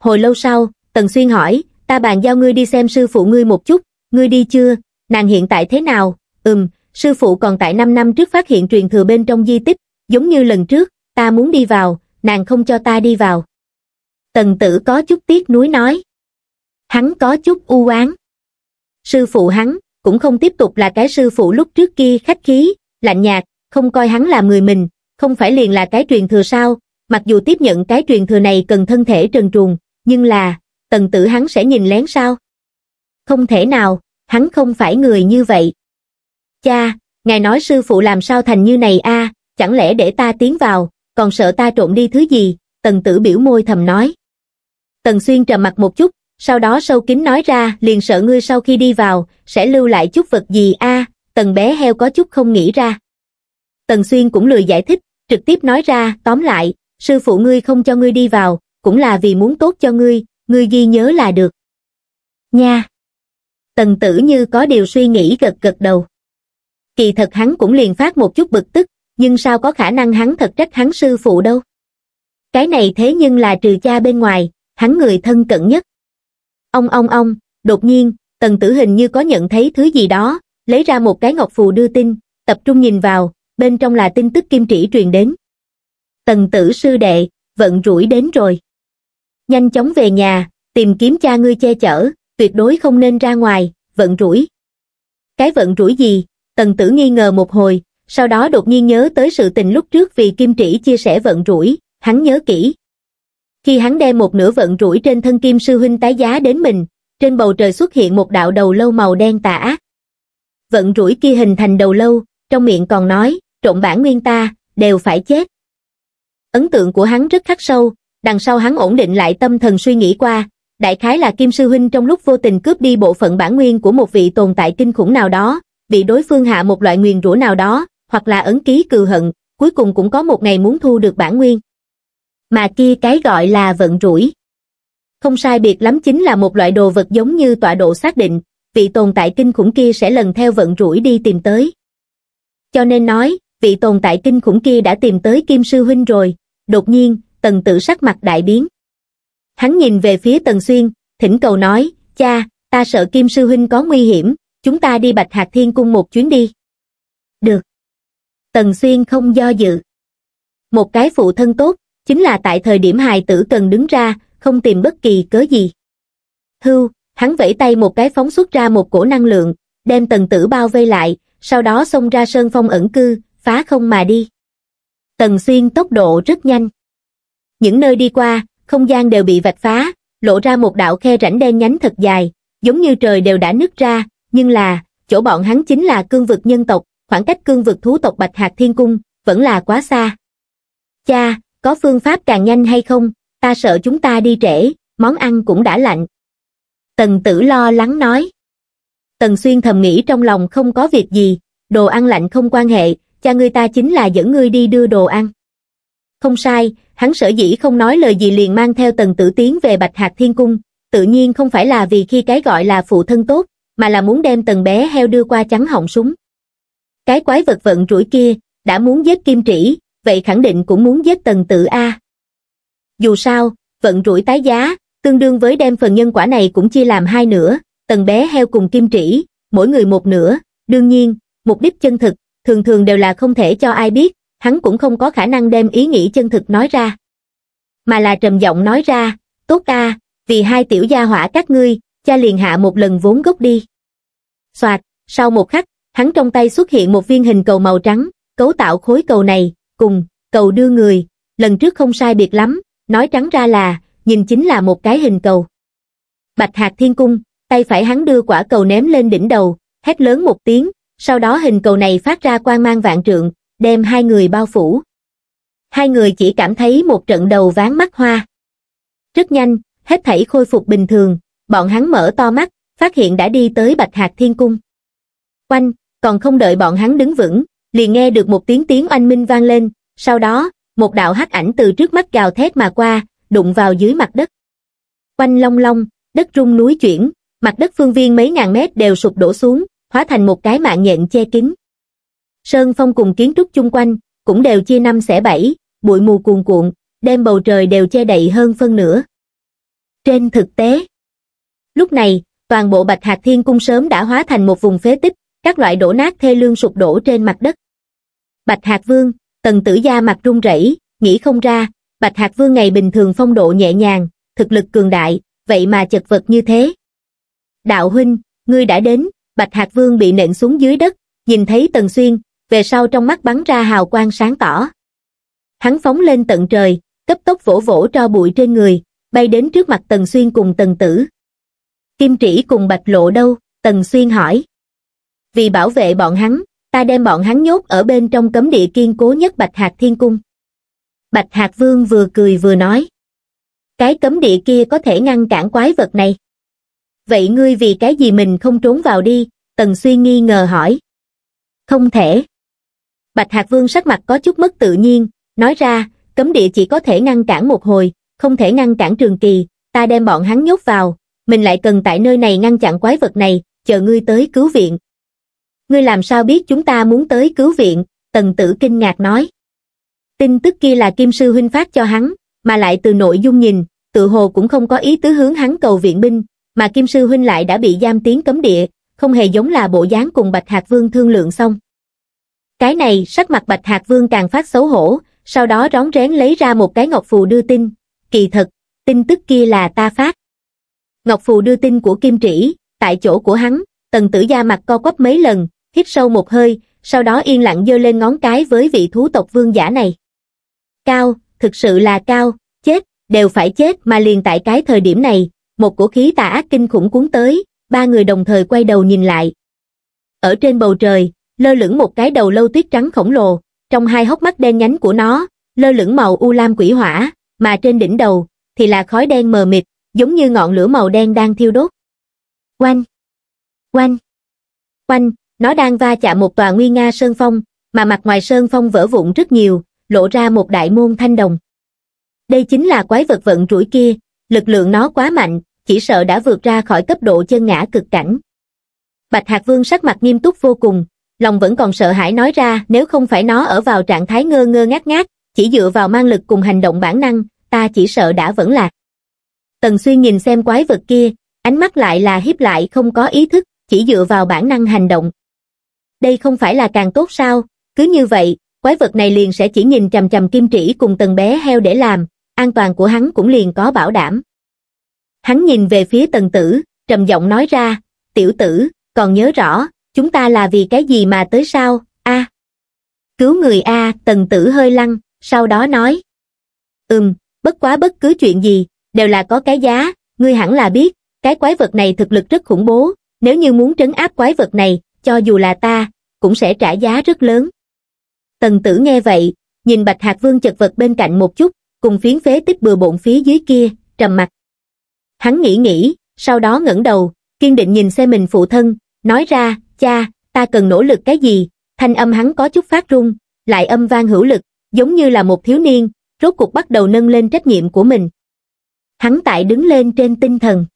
Hồi lâu sau, tần xuyên hỏi, ta bàn giao ngươi đi xem sư phụ ngươi một chút, ngươi đi chưa, nàng hiện tại thế nào, ừm, sư phụ còn tại 5 năm trước phát hiện truyền thừa bên trong di tích, giống như lần trước, ta muốn đi vào, nàng không cho ta đi vào. Tần tử có chút tiếc nuối nói hắn có chút u oán Sư phụ hắn cũng không tiếp tục là cái sư phụ lúc trước kia khách khí, lạnh nhạt, không coi hắn là người mình, không phải liền là cái truyền thừa sao, mặc dù tiếp nhận cái truyền thừa này cần thân thể trần truồng, nhưng là, tần tử hắn sẽ nhìn lén sao? Không thể nào, hắn không phải người như vậy. Cha, ngài nói sư phụ làm sao thành như này a chẳng lẽ để ta tiến vào, còn sợ ta trộn đi thứ gì, tần tử biểu môi thầm nói. Tần xuyên trầm mặt một chút, sau đó sâu kín nói ra liền sợ ngươi sau khi đi vào sẽ lưu lại chút vật gì a tần bé heo có chút không nghĩ ra tần xuyên cũng lười giải thích trực tiếp nói ra tóm lại sư phụ ngươi không cho ngươi đi vào cũng là vì muốn tốt cho ngươi ngươi ghi nhớ là được nha tần tử như có điều suy nghĩ gật gật đầu kỳ thật hắn cũng liền phát một chút bực tức nhưng sao có khả năng hắn thật trách hắn sư phụ đâu cái này thế nhưng là trừ cha bên ngoài hắn người thân cận nhất ông ông ông đột nhiên tần tử hình như có nhận thấy thứ gì đó lấy ra một cái ngọc phù đưa tin tập trung nhìn vào bên trong là tin tức kim trĩ truyền đến tần tử sư đệ vận rủi đến rồi nhanh chóng về nhà tìm kiếm cha ngươi che chở tuyệt đối không nên ra ngoài vận rủi cái vận rủi gì tần tử nghi ngờ một hồi sau đó đột nhiên nhớ tới sự tình lúc trước vì kim trĩ chia sẻ vận rủi hắn nhớ kỹ khi hắn đem một nửa vận rủi trên thân kim sư huynh tái giá đến mình, trên bầu trời xuất hiện một đạo đầu lâu màu đen tà ác. Vận rủi kia hình thành đầu lâu, trong miệng còn nói, trộn bản nguyên ta, đều phải chết. Ấn tượng của hắn rất khắc sâu, đằng sau hắn ổn định lại tâm thần suy nghĩ qua, đại khái là Kim Sư Huynh trong lúc vô tình cướp đi bộ phận bản nguyên của một vị tồn tại kinh khủng nào đó, bị đối phương hạ một loại nguyền rủa nào đó, hoặc là ấn ký cừ hận, cuối cùng cũng có một ngày muốn thu được bản nguyên mà kia cái gọi là vận rủi. Không sai biệt lắm chính là một loại đồ vật giống như tọa độ xác định, vị tồn tại kinh khủng kia sẽ lần theo vận rủi đi tìm tới. Cho nên nói, vị tồn tại kinh khủng kia đã tìm tới Kim Sư Huynh rồi, đột nhiên, tần tự sắc mặt đại biến. Hắn nhìn về phía tần xuyên, thỉnh cầu nói, cha, ta sợ Kim Sư Huynh có nguy hiểm, chúng ta đi Bạch Hạc Thiên Cung một chuyến đi. Được. Tần Xuyên không do dự. Một cái phụ thân tốt, chính là tại thời điểm hài tử cần đứng ra không tìm bất kỳ cớ gì hưu hắn vẫy tay một cái phóng xuất ra một cổ năng lượng đem tần tử bao vây lại sau đó xông ra sơn phong ẩn cư phá không mà đi tần xuyên tốc độ rất nhanh những nơi đi qua không gian đều bị vạch phá lộ ra một đạo khe rãnh đen nhánh thật dài giống như trời đều đã nứt ra nhưng là chỗ bọn hắn chính là cương vực nhân tộc khoảng cách cương vực thú tộc bạch hạt thiên cung vẫn là quá xa cha có phương pháp càng nhanh hay không ta sợ chúng ta đi trễ món ăn cũng đã lạnh tần tử lo lắng nói tần xuyên thầm nghĩ trong lòng không có việc gì đồ ăn lạnh không quan hệ cha ngươi ta chính là dẫn ngươi đi đưa đồ ăn không sai hắn sở dĩ không nói lời gì liền mang theo tần tử tiến về bạch hạt thiên cung tự nhiên không phải là vì khi cái gọi là phụ thân tốt mà là muốn đem tần bé heo đưa qua trắng họng súng cái quái vật vận rủi kia đã muốn giết kim trĩ vậy khẳng định cũng muốn giết tần tử A. Dù sao, vận rủi tái giá, tương đương với đem phần nhân quả này cũng chia làm hai nửa, tần bé heo cùng kim trĩ, mỗi người một nửa, đương nhiên, mục đích chân thực, thường thường đều là không thể cho ai biết, hắn cũng không có khả năng đem ý nghĩ chân thực nói ra. Mà là trầm giọng nói ra, tốt ta, vì hai tiểu gia hỏa các ngươi, cha liền hạ một lần vốn gốc đi. Xoạt, sau một khắc, hắn trong tay xuất hiện một viên hình cầu màu trắng, cấu tạo khối cầu này, cùng, cầu đưa người, lần trước không sai biệt lắm, nói trắng ra là, nhìn chính là một cái hình cầu. Bạch Hạc Thiên Cung, tay phải hắn đưa quả cầu ném lên đỉnh đầu, hét lớn một tiếng, sau đó hình cầu này phát ra quang mang vạn trượng, đem hai người bao phủ. Hai người chỉ cảm thấy một trận đầu ván mắt hoa. Rất nhanh, hết thảy khôi phục bình thường, bọn hắn mở to mắt, phát hiện đã đi tới Bạch Hạc Thiên Cung. Quanh, còn không đợi bọn hắn đứng vững, liền nghe được một tiếng tiếng oanh minh vang lên, sau đó, một đạo hắc ảnh từ trước mắt gào thét mà qua, đụng vào dưới mặt đất. Quanh long long, đất rung núi chuyển, mặt đất phương viên mấy ngàn mét đều sụp đổ xuống, hóa thành một cái mạng nhện che kín. Sơn phong cùng kiến trúc chung quanh, cũng đều chia năm xẻ bảy, bụi mù cuồn cuộn, đem bầu trời đều che đậy hơn phân nửa. Trên thực tế, lúc này, toàn bộ Bạch Hạc Thiên Cung sớm đã hóa thành một vùng phế tích, các loại đổ nát thê lương sụp đổ trên mặt đất bạch hạc vương tần tử gia mặt run rẩy nghĩ không ra bạch hạc vương ngày bình thường phong độ nhẹ nhàng thực lực cường đại vậy mà chật vật như thế đạo huynh ngươi đã đến bạch hạc vương bị nện xuống dưới đất nhìn thấy tần xuyên về sau trong mắt bắn ra hào quang sáng tỏ hắn phóng lên tận trời cấp tốc vỗ vỗ cho bụi trên người bay đến trước mặt tần xuyên cùng tần tử kim trĩ cùng bạch lộ đâu tần xuyên hỏi vì bảo vệ bọn hắn ta đem bọn hắn nhốt ở bên trong cấm địa kiên cố nhất bạch hạt thiên cung bạch hạt vương vừa cười vừa nói cái cấm địa kia có thể ngăn cản quái vật này vậy ngươi vì cái gì mình không trốn vào đi tần suy nghi ngờ hỏi không thể bạch hạt vương sắc mặt có chút mất tự nhiên nói ra cấm địa chỉ có thể ngăn cản một hồi không thể ngăn cản trường kỳ ta đem bọn hắn nhốt vào mình lại cần tại nơi này ngăn chặn quái vật này chờ ngươi tới cứu viện ngươi làm sao biết chúng ta muốn tới cứu viện tần tử kinh ngạc nói tin tức kia là kim sư huynh phát cho hắn mà lại từ nội dung nhìn tự hồ cũng không có ý tứ hướng hắn cầu viện binh mà kim sư huynh lại đã bị giam tiến cấm địa không hề giống là bộ dáng cùng bạch hạc vương thương lượng xong cái này sắc mặt bạch hạc vương càng phát xấu hổ sau đó rón rén lấy ra một cái ngọc phù đưa tin kỳ thật tin tức kia là ta phát ngọc phù đưa tin của kim trĩ tại chỗ của hắn tần tử gia mặt co quắp mấy lần hít sâu một hơi, sau đó yên lặng giơ lên ngón cái với vị thú tộc vương giả này. Cao, thực sự là cao, chết, đều phải chết mà liền tại cái thời điểm này, một cổ khí tà ác kinh khủng cuốn tới, ba người đồng thời quay đầu nhìn lại. Ở trên bầu trời, lơ lửng một cái đầu lâu tuyết trắng khổng lồ, trong hai hốc mắt đen nhánh của nó, lơ lửng màu u lam quỷ hỏa, mà trên đỉnh đầu, thì là khói đen mờ mịt, giống như ngọn lửa màu đen đang thiêu đốt. Quanh! Quanh! Quanh! Nó đang va chạm một tòa nguy nga sơn phong, mà mặt ngoài sơn phong vỡ vụn rất nhiều, lộ ra một đại môn thanh đồng. Đây chính là quái vật vận rủi kia, lực lượng nó quá mạnh, chỉ sợ đã vượt ra khỏi cấp độ chân ngã cực cảnh. Bạch Hạc Vương sắc mặt nghiêm túc vô cùng, lòng vẫn còn sợ hãi nói ra nếu không phải nó ở vào trạng thái ngơ ngơ ngác ngác, chỉ dựa vào mang lực cùng hành động bản năng, ta chỉ sợ đã vẫn lạc. Tần Xuyên nhìn xem quái vật kia, ánh mắt lại là hiếp lại không có ý thức, chỉ dựa vào bản năng hành động, đây không phải là càng tốt sao, cứ như vậy, quái vật này liền sẽ chỉ nhìn chầm chầm kim trĩ cùng tần bé heo để làm, an toàn của hắn cũng liền có bảo đảm. Hắn nhìn về phía tần tử, trầm giọng nói ra, tiểu tử, còn nhớ rõ, chúng ta là vì cái gì mà tới sao, a Cứu người a tần tử hơi lăng, sau đó nói. Ừm, bất quá bất cứ chuyện gì, đều là có cái giá, ngươi hẳn là biết, cái quái vật này thực lực rất khủng bố, nếu như muốn trấn áp quái vật này, cho dù là ta, cũng sẽ trả giá rất lớn. Tần tử nghe vậy, nhìn Bạch Hạc Vương chật vật bên cạnh một chút, cùng phiến phế tích bừa bộn phía dưới kia, trầm mặt. Hắn nghĩ nghĩ, sau đó ngẩng đầu, kiên định nhìn xe mình phụ thân, nói ra, cha, ta cần nỗ lực cái gì, thanh âm hắn có chút phát rung, lại âm vang hữu lực, giống như là một thiếu niên, rốt cuộc bắt đầu nâng lên trách nhiệm của mình. Hắn tại đứng lên trên tinh thần.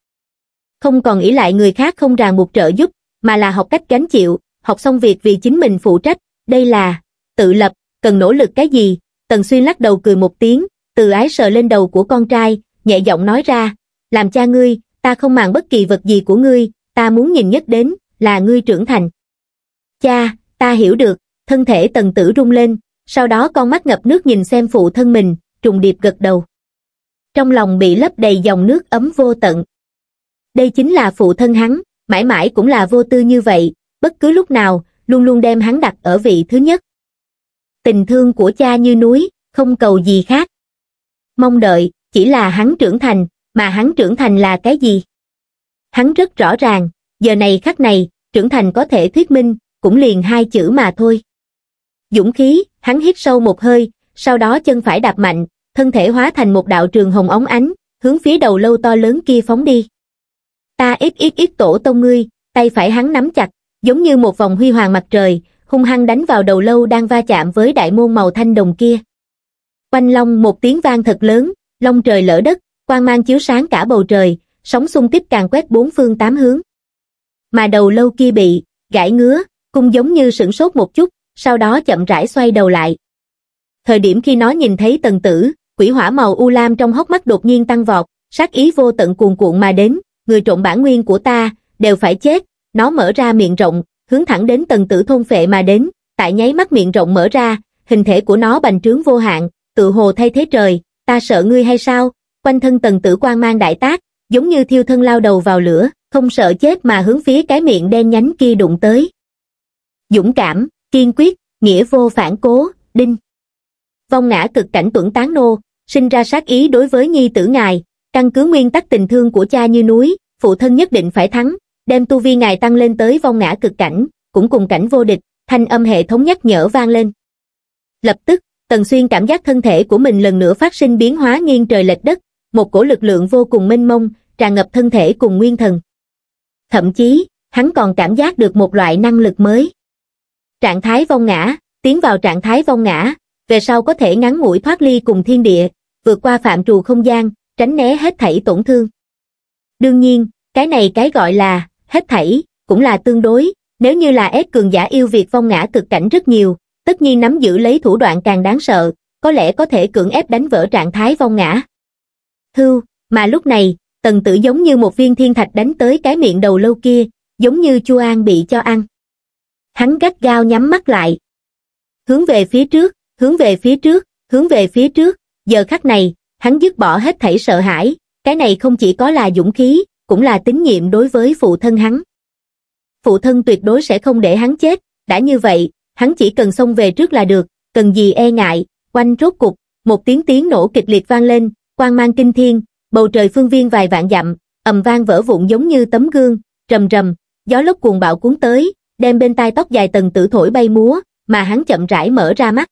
Không còn nghĩ lại người khác không ràng buộc trợ giúp, mà là học cách gánh chịu, học xong việc vì chính mình phụ trách, đây là tự lập, cần nỗ lực cái gì? Tần Xuyên lắc đầu cười một tiếng, từ ái sờ lên đầu của con trai, nhẹ giọng nói ra, làm cha ngươi, ta không màng bất kỳ vật gì của ngươi, ta muốn nhìn nhất đến, là ngươi trưởng thành. Cha, ta hiểu được, thân thể tần tử rung lên, sau đó con mắt ngập nước nhìn xem phụ thân mình, trùng điệp gật đầu. Trong lòng bị lấp đầy dòng nước ấm vô tận. Đây chính là phụ thân hắn, mãi mãi cũng là vô tư như vậy, bất cứ lúc nào luôn luôn đem hắn đặt ở vị thứ nhất tình thương của cha như núi không cầu gì khác mong đợi chỉ là hắn trưởng thành mà hắn trưởng thành là cái gì hắn rất rõ ràng giờ này khắc này trưởng thành có thể thuyết minh cũng liền hai chữ mà thôi dũng khí hắn hít sâu một hơi sau đó chân phải đạp mạnh thân thể hóa thành một đạo trường hồng ống ánh hướng phía đầu lâu to lớn kia phóng đi ta ít ít ít tổ tông ngươi tay phải hắn nắm chặt giống như một vòng huy hoàng mặt trời, hung hăng đánh vào đầu lâu đang va chạm với đại môn màu thanh đồng kia. Quanh long một tiếng vang thật lớn, long trời lỡ đất, quang mang chiếu sáng cả bầu trời, sóng xung kích càng quét bốn phương tám hướng. Mà đầu lâu kia bị, gãi ngứa, cung giống như sửng sốt một chút, sau đó chậm rãi xoay đầu lại. Thời điểm khi nó nhìn thấy tần tử, quỷ hỏa màu u lam trong hốc mắt đột nhiên tăng vọt, sát ý vô tận cuồn cuộn mà đến, người trộn bản nguyên của ta, đều phải chết, nó mở ra miệng rộng, hướng thẳng đến tần tử thôn phệ mà đến, tại nháy mắt miệng rộng mở ra, hình thể của nó bành trướng vô hạn, tự hồ thay thế trời, ta sợ ngươi hay sao? Quanh thân tần tử quang mang đại tác, giống như thiêu thân lao đầu vào lửa, không sợ chết mà hướng phía cái miệng đen nhánh kia đụng tới. Dũng cảm, kiên quyết, nghĩa vô phản cố, đinh. Vong ngã cực cảnh tuẩn tán nô, sinh ra sát ý đối với nhi tử ngài, căn cứ nguyên tắc tình thương của cha như núi, phụ thân nhất định phải thắng, đem tu vi ngài tăng lên tới vong ngã cực cảnh cũng cùng cảnh vô địch thanh âm hệ thống nhắc nhở vang lên lập tức tần xuyên cảm giác thân thể của mình lần nữa phát sinh biến hóa nghiêng trời lệch đất một cổ lực lượng vô cùng mênh mông tràn ngập thân thể cùng nguyên thần thậm chí hắn còn cảm giác được một loại năng lực mới trạng thái vong ngã tiến vào trạng thái vong ngã về sau có thể ngắn ngủi thoát ly cùng thiên địa vượt qua phạm trù không gian tránh né hết thảy tổn thương đương nhiên cái này cái gọi là hết thảy, cũng là tương đối, nếu như là ép cường giả yêu Việt vong ngã thực cảnh rất nhiều, tất nhiên nắm giữ lấy thủ đoạn càng đáng sợ, có lẽ có thể cưỡng ép đánh vỡ trạng thái vong ngã. Hưu, mà lúc này, tần tử giống như một viên thiên thạch đánh tới cái miệng đầu lâu kia, giống như chu An bị cho ăn. Hắn gắt gao nhắm mắt lại. Hướng về phía trước, hướng về phía trước, hướng về phía trước, giờ khắc này, hắn dứt bỏ hết thảy sợ hãi, cái này không chỉ có là dũng khí, cũng là tín nhiệm đối với phụ thân hắn. Phụ thân tuyệt đối sẽ không để hắn chết, đã như vậy, hắn chỉ cần xông về trước là được, cần gì e ngại, quanh rốt cục, một tiếng tiếng nổ kịch liệt vang lên, quang mang kinh thiên, bầu trời phương viên vài vạn dặm, ầm vang vỡ vụn giống như tấm gương, rầm rầm, gió lốc cuồng bạo cuốn tới, đem bên tai tóc dài tầng tử thổi bay múa, mà hắn chậm rãi mở ra mắt.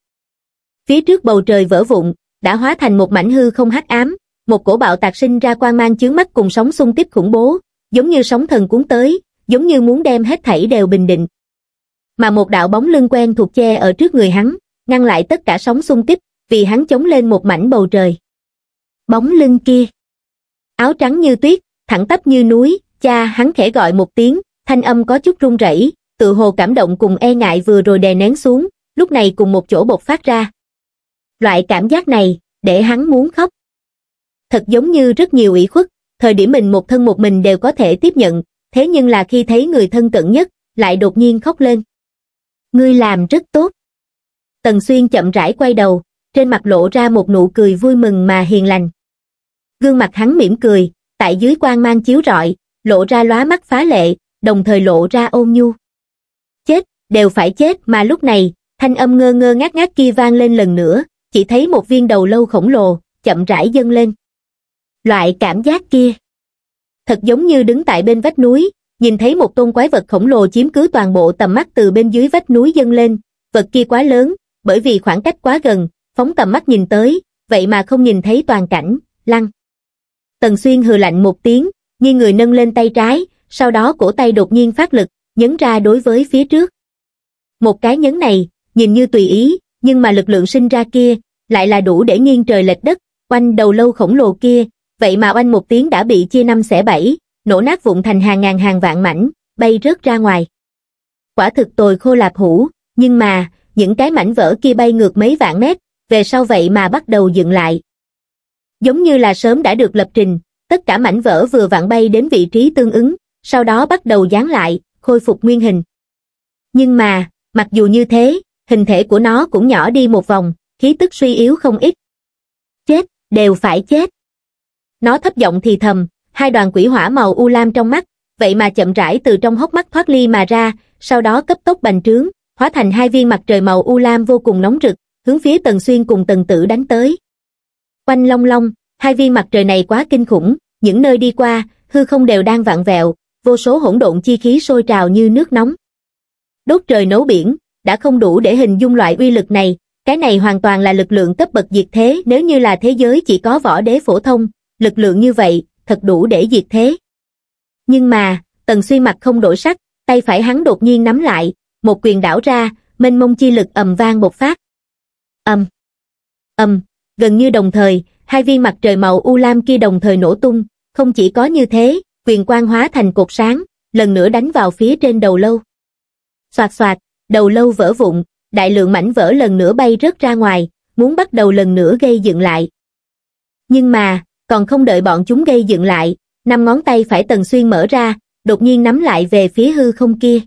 Phía trước bầu trời vỡ vụn, đã hóa thành một mảnh hư không hắc ám, một cổ bạo tạc sinh ra quang mang chướng mắt cùng sóng xung kích khủng bố, giống như sóng thần cuốn tới, giống như muốn đem hết thảy đều bình định. Mà một đạo bóng lưng quen thuộc che ở trước người hắn, ngăn lại tất cả sóng xung kích, vì hắn chống lên một mảnh bầu trời. Bóng lưng kia, áo trắng như tuyết, thẳng tắp như núi, cha hắn khẽ gọi một tiếng, thanh âm có chút run rẩy, tự hồ cảm động cùng e ngại vừa rồi đè nén xuống, lúc này cùng một chỗ bộc phát ra. Loại cảm giác này, để hắn muốn khóc thật giống như rất nhiều ủy khuất, thời điểm mình một thân một mình đều có thể tiếp nhận, thế nhưng là khi thấy người thân cận nhất, lại đột nhiên khóc lên. Ngươi làm rất tốt. Tần Xuyên chậm rãi quay đầu, trên mặt lộ ra một nụ cười vui mừng mà hiền lành. Gương mặt hắn mỉm cười, tại dưới quang mang chiếu rọi, lộ ra lóa mắt phá lệ, đồng thời lộ ra ôn nhu. Chết, đều phải chết mà lúc này, thanh âm ngơ ngơ ngát ngát kia vang lên lần nữa, chỉ thấy một viên đầu lâu khổng lồ, chậm rãi dâng lên loại cảm giác kia. Thật giống như đứng tại bên vách núi, nhìn thấy một tôn quái vật khổng lồ chiếm cứ toàn bộ tầm mắt từ bên dưới vách núi dâng lên, vật kia quá lớn, bởi vì khoảng cách quá gần, phóng tầm mắt nhìn tới, vậy mà không nhìn thấy toàn cảnh, lăng. Tần Xuyên hừ lạnh một tiếng, nghiêng người nâng lên tay trái, sau đó cổ tay đột nhiên phát lực, nhấn ra đối với phía trước. Một cái nhấn này, nhìn như tùy ý, nhưng mà lực lượng sinh ra kia, lại là đủ để nghiêng trời lệch đất, quanh đầu lâu khổng lồ kia, vậy mà oanh một tiếng đã bị chia năm xẻ bảy, nổ nát vụn thành hàng ngàn hàng vạn mảnh, bay rớt ra ngoài. Quả thực tồi khô lạp hủ, nhưng mà, những cái mảnh vỡ kia bay ngược mấy vạn mét, về sau vậy mà bắt đầu dựng lại. Giống như là sớm đã được lập trình, tất cả mảnh vỡ vừa vặn bay đến vị trí tương ứng, sau đó bắt đầu dán lại, khôi phục nguyên hình. Nhưng mà, mặc dù như thế, hình thể của nó cũng nhỏ đi một vòng, khí tức suy yếu không ít. Chết, đều phải chết. Nó thấp giọng thì thầm, hai đoàn quỷ hỏa màu u lam trong mắt, vậy mà chậm rãi từ trong hốc mắt thoát ly mà ra, sau đó cấp tốc bành trướng, hóa thành hai viên mặt trời màu u lam vô cùng nóng rực, hướng phía Tần Xuyên cùng Tần Tử đánh tới. Quanh long long, hai viên mặt trời này quá kinh khủng, những nơi đi qua, hư không đều đang vặn vẹo, vô số hỗn độn chi khí sôi trào như nước nóng. Đốt trời nấu biển, đã không đủ để hình dung loại uy lực này, cái này hoàn toàn là lực lượng cấp bậc diệt thế nếu như là thế giới chỉ có võ đế phổ thông, lực lượng như vậy, thật đủ để diệt thế. Nhưng mà, Tần Xuyên mặt không đổi sắc, tay phải hắn đột nhiên nắm lại, một quyền đảo ra, mênh mông chi lực ầm vang một phát. âm âm gần như đồng thời, hai viên mặt trời màu u lam kia đồng thời nổ tung, không chỉ có như thế, quyền quang hóa thành cột sáng, lần nữa đánh vào phía trên đầu lâu. Soạt soạt, đầu lâu vỡ vụn, đại lượng mảnh vỡ lần nữa bay rớt ra ngoài, muốn bắt đầu lần nữa gây dựng lại. Nhưng mà, còn không đợi bọn chúng gây dựng lại, năm ngón tay phải tần xuyên mở ra, đột nhiên nắm lại về phía hư không kia.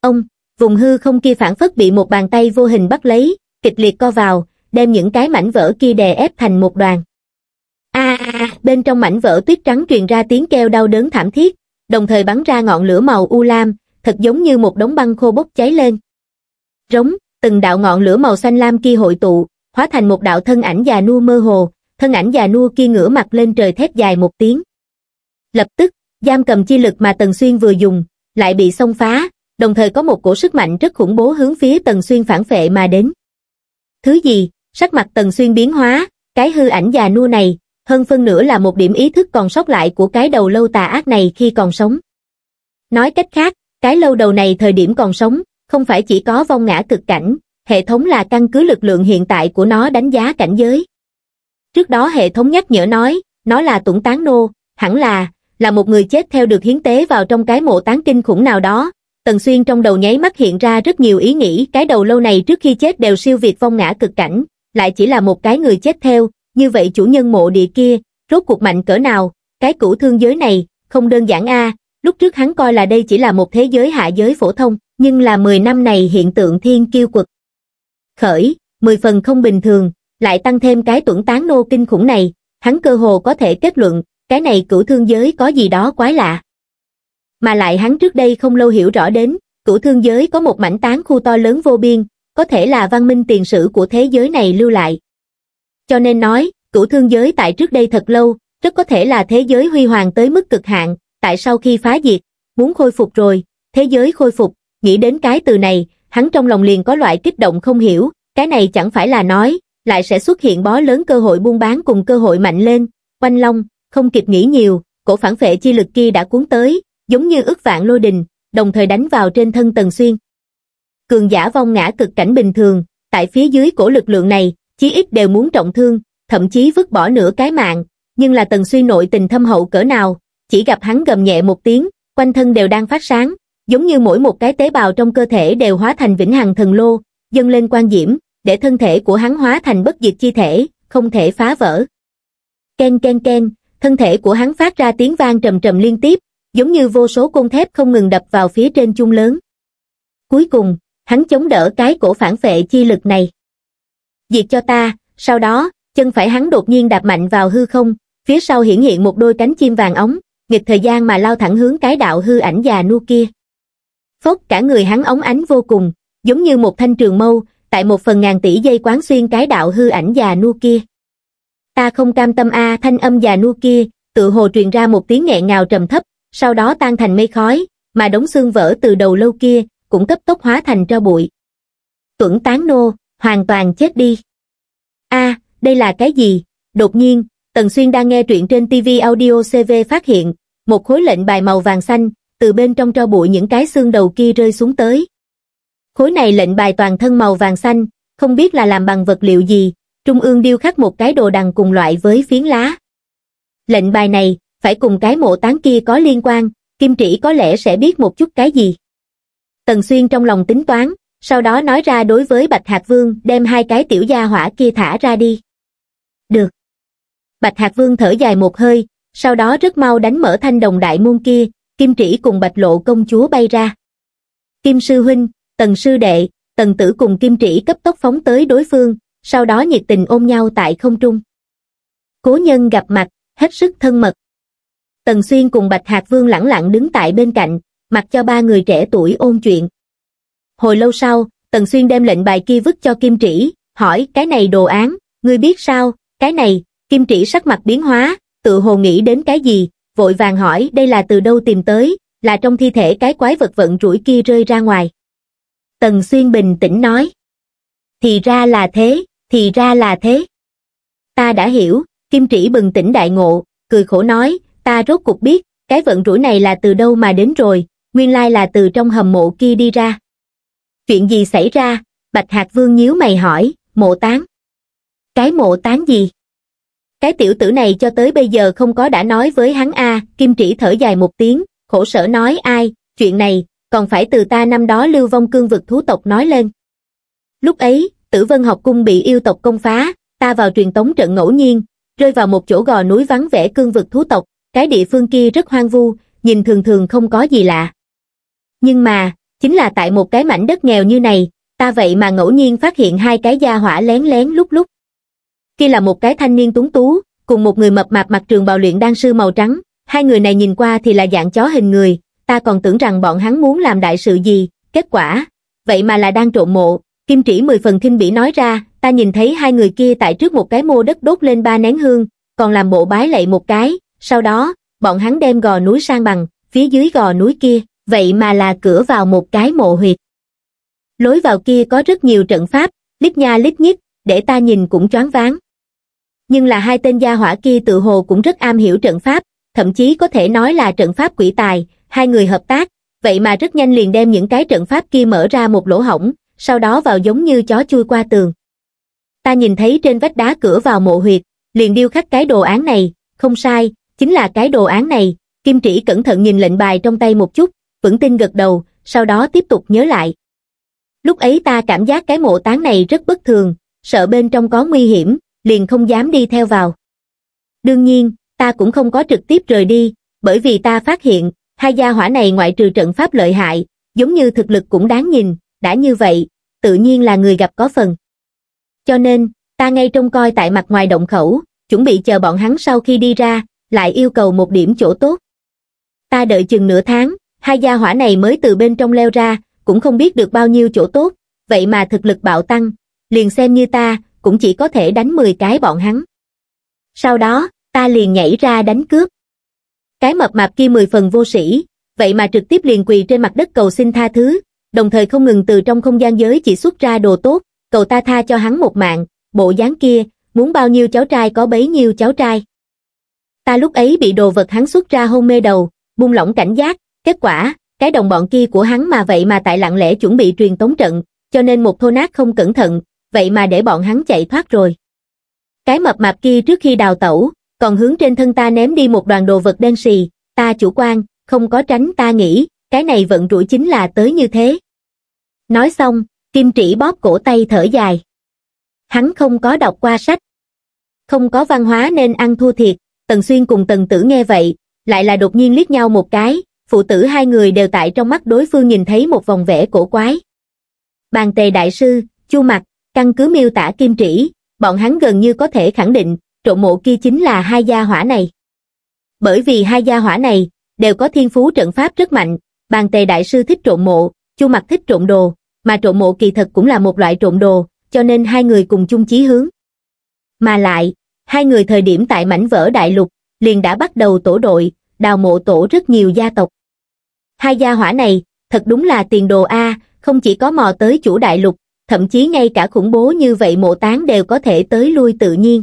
Ông, vùng hư không kia phản phất bị một bàn tay vô hình bắt lấy, kịch liệt co vào, đem những cái mảnh vỡ kia đè ép thành một đoàn. A à, bên trong mảnh vỡ tuyết trắng truyền ra tiếng kêu đau đớn thảm thiết, đồng thời bắn ra ngọn lửa màu u lam, thật giống như một đống băng khô bốc cháy lên. Rống, từng đạo ngọn lửa màu xanh lam kia hội tụ, hóa thành một đạo thân ảnh già nua mơ hồ, thân ảnh già nua kia ngửa mặt lên trời thét dài một tiếng. Lập tức, giam cầm chi lực mà Tần Xuyên vừa dùng, lại bị xông phá, đồng thời có một cổ sức mạnh rất khủng bố hướng phía Tần Xuyên phản phệ mà đến. Thứ gì, sắc mặt Tần Xuyên biến hóa, cái hư ảnh già nua này, hơn phân nửa là một điểm ý thức còn sót lại của cái đầu lâu tà ác này khi còn sống. Nói cách khác, cái lâu đầu này thời điểm còn sống, không phải chỉ có vong ngã cực cảnh, hệ thống là căn cứ lực lượng hiện tại của nó đánh giá cảnh giới. Trước đó hệ thống nhắc nhở nói, nó là Tủng Tán Nô, hẳn là, là một người chết theo được hiến tế vào trong cái mộ tán kinh khủng nào đó. Tần Xuyên trong đầu nháy mắt hiện ra rất nhiều ý nghĩ cái đầu lâu này trước khi chết đều siêu việt phong ngã cực cảnh, lại chỉ là một cái người chết theo, như vậy chủ nhân mộ địa kia, rốt cuộc mạnh cỡ nào, cái cũ thương giới này, không đơn giản a lúc trước hắn coi là đây chỉ là một thế giới hạ giới phổ thông, nhưng là 10 năm này hiện tượng thiên kiêu quật. Khởi, 10 phần không bình thường, lại tăng thêm cái tuẩn tán nô kinh khủng này, hắn cơ hồ có thể kết luận, cái này cửu thương giới có gì đó quái lạ. Mà lại hắn trước đây không lâu hiểu rõ đến, cửu thương giới có một mảnh tán khu to lớn vô biên, có thể là văn minh tiền sử của thế giới này lưu lại. Cho nên nói, cửu thương giới tại trước đây thật lâu, rất có thể là thế giới huy hoàng tới mức cực hạn, tại sau khi phá diệt, muốn khôi phục rồi, thế giới khôi phục, nghĩ đến cái từ này, hắn trong lòng liền có loại kích động không hiểu, cái này chẳng phải là nói, lại sẽ xuất hiện bó lớn cơ hội buôn bán cùng cơ hội mạnh lên. Oanh Long, không kịp nghĩ nhiều, cổ phản phệ chi lực kia đã cuốn tới, giống như ước vạn lôi đình, đồng thời đánh vào trên thân Tần Xuyên. Cường giả vong ngã cực cảnh bình thường, tại phía dưới cổ lực lượng này, chí ít đều muốn trọng thương, thậm chí vứt bỏ nửa cái mạng, nhưng là Tần Xuyên nội tình thâm hậu cỡ nào, chỉ gặp hắn gầm nhẹ một tiếng, quanh thân đều đang phát sáng, giống như mỗi một cái tế bào trong cơ thể đều hóa thành vĩnh hằng thần lô, dâng lên quan diễm, để thân thể của hắn hóa thành bất diệt chi thể, không thể phá vỡ. Ken ken ken, thân thể của hắn phát ra tiếng vang trầm trầm liên tiếp, giống như vô số côn thép không ngừng đập vào phía trên chung lớn. Cuối cùng, hắn chống đỡ cái cổ phản vệ chi lực này. Diệt cho ta, sau đó, chân phải hắn đột nhiên đạp mạnh vào hư không, phía sau hiển hiện một đôi cánh chim vàng ống, nghịch thời gian mà lao thẳng hướng cái đạo hư ảnh già nu kia. Phốc cả người hắn ống ánh vô cùng, giống như một thanh trường mâu, tại một phần ngàn tỷ dây quán xuyên cái đạo hư ảnh già nu kia. Ta không cam tâm a thanh âm già nu kia, tự hồ truyền ra một tiếng nghẹn ngào trầm thấp, sau đó tan thành mây khói, mà đống xương vỡ từ đầu lâu kia, cũng cấp tốc hóa thành tro bụi. Tuẩn tán nô, hoàn toàn chết đi. a đây là cái gì? Đột nhiên, Tần Xuyên đang nghe truyện trên TV Audio CV phát hiện, một khối lệnh bài màu vàng xanh, từ bên trong tro bụi những cái xương đầu kia rơi xuống tới khối này lệnh bài toàn thân màu vàng xanh không biết là làm bằng vật liệu gì trung ương điêu khắc một cái đồ đằng cùng loại với phiến lá lệnh bài này phải cùng cái mộ tán kia có liên quan kim trĩ có lẽ sẽ biết một chút cái gì tần xuyên trong lòng tính toán sau đó nói ra đối với bạch hạc vương đem hai cái tiểu gia hỏa kia thả ra đi được bạch hạc vương thở dài một hơi sau đó rất mau đánh mở thanh đồng đại môn kia kim trĩ cùng bạch lộ công chúa bay ra kim sư huynh tần sư đệ, tần tử cùng kim trĩ cấp tốc phóng tới đối phương, sau đó nhiệt tình ôm nhau tại không trung. Cố nhân gặp mặt, hết sức thân mật. Tần Xuyên cùng Bạch Hạc Vương lẳng lặng đứng tại bên cạnh, mặc cho ba người trẻ tuổi ôn chuyện. Hồi lâu sau, Tần Xuyên đem lệnh bài kia vứt cho Kim Trĩ, hỏi cái này đồ án, ngươi biết sao, cái này, Kim Trĩ sắc mặt biến hóa, tự hồ nghĩ đến cái gì, vội vàng hỏi đây là từ đâu tìm tới, là trong thi thể cái quái vật vận rủi kia rơi ra ngoài. Tần Xuyên bình tĩnh nói. Thì ra là thế, thì ra là thế. Ta đã hiểu, Kim Trĩ bừng tỉnh đại ngộ, cười khổ nói, ta rốt cuộc biết, cái vận rủi này là từ đâu mà đến rồi, nguyên lai là từ trong hầm mộ kia đi ra. Chuyện gì xảy ra? Bạch Hạc Vương nhíu mày hỏi, mộ tán. Cái mộ tán gì? Cái tiểu tử này cho tới bây giờ không có đã nói với hắn a Kim Trĩ thở dài một tiếng, khổ sở nói ai, chuyện này, còn phải từ ta năm đó lưu vong cương vực thú tộc nói lên. Lúc ấy, tử vân học cung bị yêu tộc công phá, ta vào truyền tống trận ngẫu nhiên, rơi vào một chỗ gò núi vắng vẻ cương vực thú tộc, cái địa phương kia rất hoang vu, nhìn thường thường không có gì lạ. Nhưng mà, chính là tại một cái mảnh đất nghèo như này, ta vậy mà ngẫu nhiên phát hiện hai cái gia hỏa lén lén lúc lúc. khi là một cái thanh niên túng tú, cùng một người mập mạp mặt trường bào luyện đan sư màu trắng, hai người này nhìn qua thì là dạng chó hình người, ta còn tưởng rằng bọn hắn muốn làm đại sự gì, kết quả, vậy mà là đang trộm mộ, kim chỉ mười phần kinh bỉ nói ra, ta nhìn thấy hai người kia tại trước một cái mô đất đốt lên ba nén hương, còn làm bộ bái lạy một cái, sau đó, bọn hắn đem gò núi sang bằng, phía dưới gò núi kia, vậy mà là cửa vào một cái mộ huyệt. Lối vào kia có rất nhiều trận pháp, lít nha lít nhít, để ta nhìn cũng choáng váng. Nhưng là hai tên gia hỏa kia tự hồ cũng rất am hiểu trận pháp, thậm chí có thể nói là trận pháp quỷ tài, hai người hợp tác, vậy mà rất nhanh liền đem những cái trận pháp kia mở ra một lỗ hổng, sau đó vào giống như chó chui qua tường. Ta nhìn thấy trên vách đá cửa vào mộ huyệt, liền điêu khắc cái đồ án này, không sai, chính là cái đồ án này, Kim Trĩ cẩn thận nhìn lệnh bài trong tay một chút, vững tin gật đầu, sau đó tiếp tục nhớ lại. Lúc ấy ta cảm giác cái mộ tán này rất bất thường, sợ bên trong có nguy hiểm, liền không dám đi theo vào. Đương nhiên, ta cũng không có trực tiếp rời đi, bởi vì ta phát hiện, hai gia hỏa này ngoại trừ trận pháp lợi hại, giống như thực lực cũng đáng nhìn, đã như vậy, tự nhiên là người gặp có phần. Cho nên, ta ngay trông coi tại mặt ngoài động khẩu, chuẩn bị chờ bọn hắn sau khi đi ra, lại yêu cầu một điểm chỗ tốt. Ta đợi chừng nửa tháng, hai gia hỏa này mới từ bên trong leo ra, cũng không biết được bao nhiêu chỗ tốt, vậy mà thực lực bạo tăng, liền xem như ta, cũng chỉ có thể đánh 10 cái bọn hắn. Sau đó, ta liền nhảy ra đánh cướp. Cái mập mạp kia mười phần vô sĩ, vậy mà trực tiếp liền quỳ trên mặt đất cầu xin tha thứ, đồng thời không ngừng từ trong không gian giới chỉ xuất ra đồ tốt, cầu ta tha cho hắn một mạng, bộ dáng kia, muốn bao nhiêu cháu trai có bấy nhiêu cháu trai. Ta lúc ấy bị đồ vật hắn xuất ra hôn mê đầu, buông lỏng cảnh giác, kết quả, cái đồng bọn kia của hắn mà vậy mà tại lặng lẽ chuẩn bị truyền tống trận, cho nên một thô nát không cẩn thận, vậy mà để bọn hắn chạy thoát rồi. Cái mập mạp kia trước khi đào tẩu, còn hướng trên thân ta ném đi một đoàn đồ vật đen xì, ta chủ quan, không có tránh ta nghĩ, cái này vận rủi chính là tới như thế. Nói xong, kim trĩ bóp cổ tay thở dài. Hắn không có đọc qua sách, không có văn hóa nên ăn thua thiệt, Tần Xuyên cùng Tần Tử nghe vậy, lại là đột nhiên liếc nhau một cái, phụ tử hai người đều tại trong mắt đối phương nhìn thấy một vòng vẽ cổ quái. Bàn tề đại sư, chu mặt, căn cứ miêu tả kim trĩ, bọn hắn gần như có thể khẳng định, trộm mộ kia chính là hai gia hỏa này. Bởi vì hai gia hỏa này đều có thiên phú trận pháp rất mạnh, bàn tề đại sư thích trộm mộ, chu mặt thích trộm đồ, mà trộm mộ kỳ thật cũng là một loại trộm đồ, cho nên hai người cùng chung chí hướng. Mà lại, hai người thời điểm tại mảnh vỡ đại lục, liền đã bắt đầu tổ đội, đào mộ tổ rất nhiều gia tộc. Hai gia hỏa này, thật đúng là tiền đồ A, không chỉ có mò tới chủ đại lục, thậm chí ngay cả khủng bố như vậy mộ tán đều có thể tới lui tự nhiên.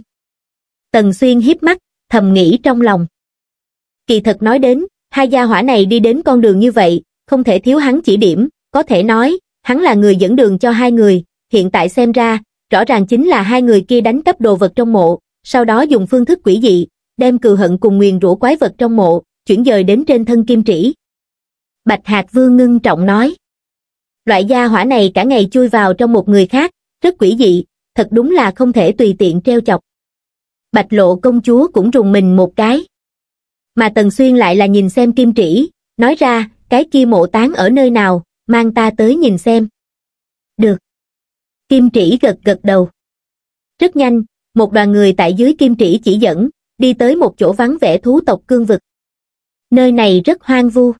Tần Xuyên hiếp mắt, thầm nghĩ trong lòng. Kỳ thật nói đến, hai gia hỏa này đi đến con đường như vậy, không thể thiếu hắn chỉ điểm, có thể nói, hắn là người dẫn đường cho hai người, hiện tại xem ra, rõ ràng chính là hai người kia đánh cắp đồ vật trong mộ, sau đó dùng phương thức quỷ dị, đem cừu hận cùng nguyền rủa quái vật trong mộ, chuyển dời đến trên thân kim trĩ. Bạch Hạc Vương ngưng trọng nói, loại gia hỏa này cả ngày chui vào trong một người khác, rất quỷ dị, thật đúng là không thể tùy tiện treo chọc bạch lộ công chúa cũng rùng mình một cái mà tần xuyên lại là nhìn xem kim trĩ nói ra cái kia mộ tán ở nơi nào mang ta tới nhìn xem được kim trĩ gật gật đầu rất nhanh một đoàn người tại dưới kim trĩ chỉ dẫn đi tới một chỗ vắng vẻ thú tộc cương vực nơi này rất hoang vu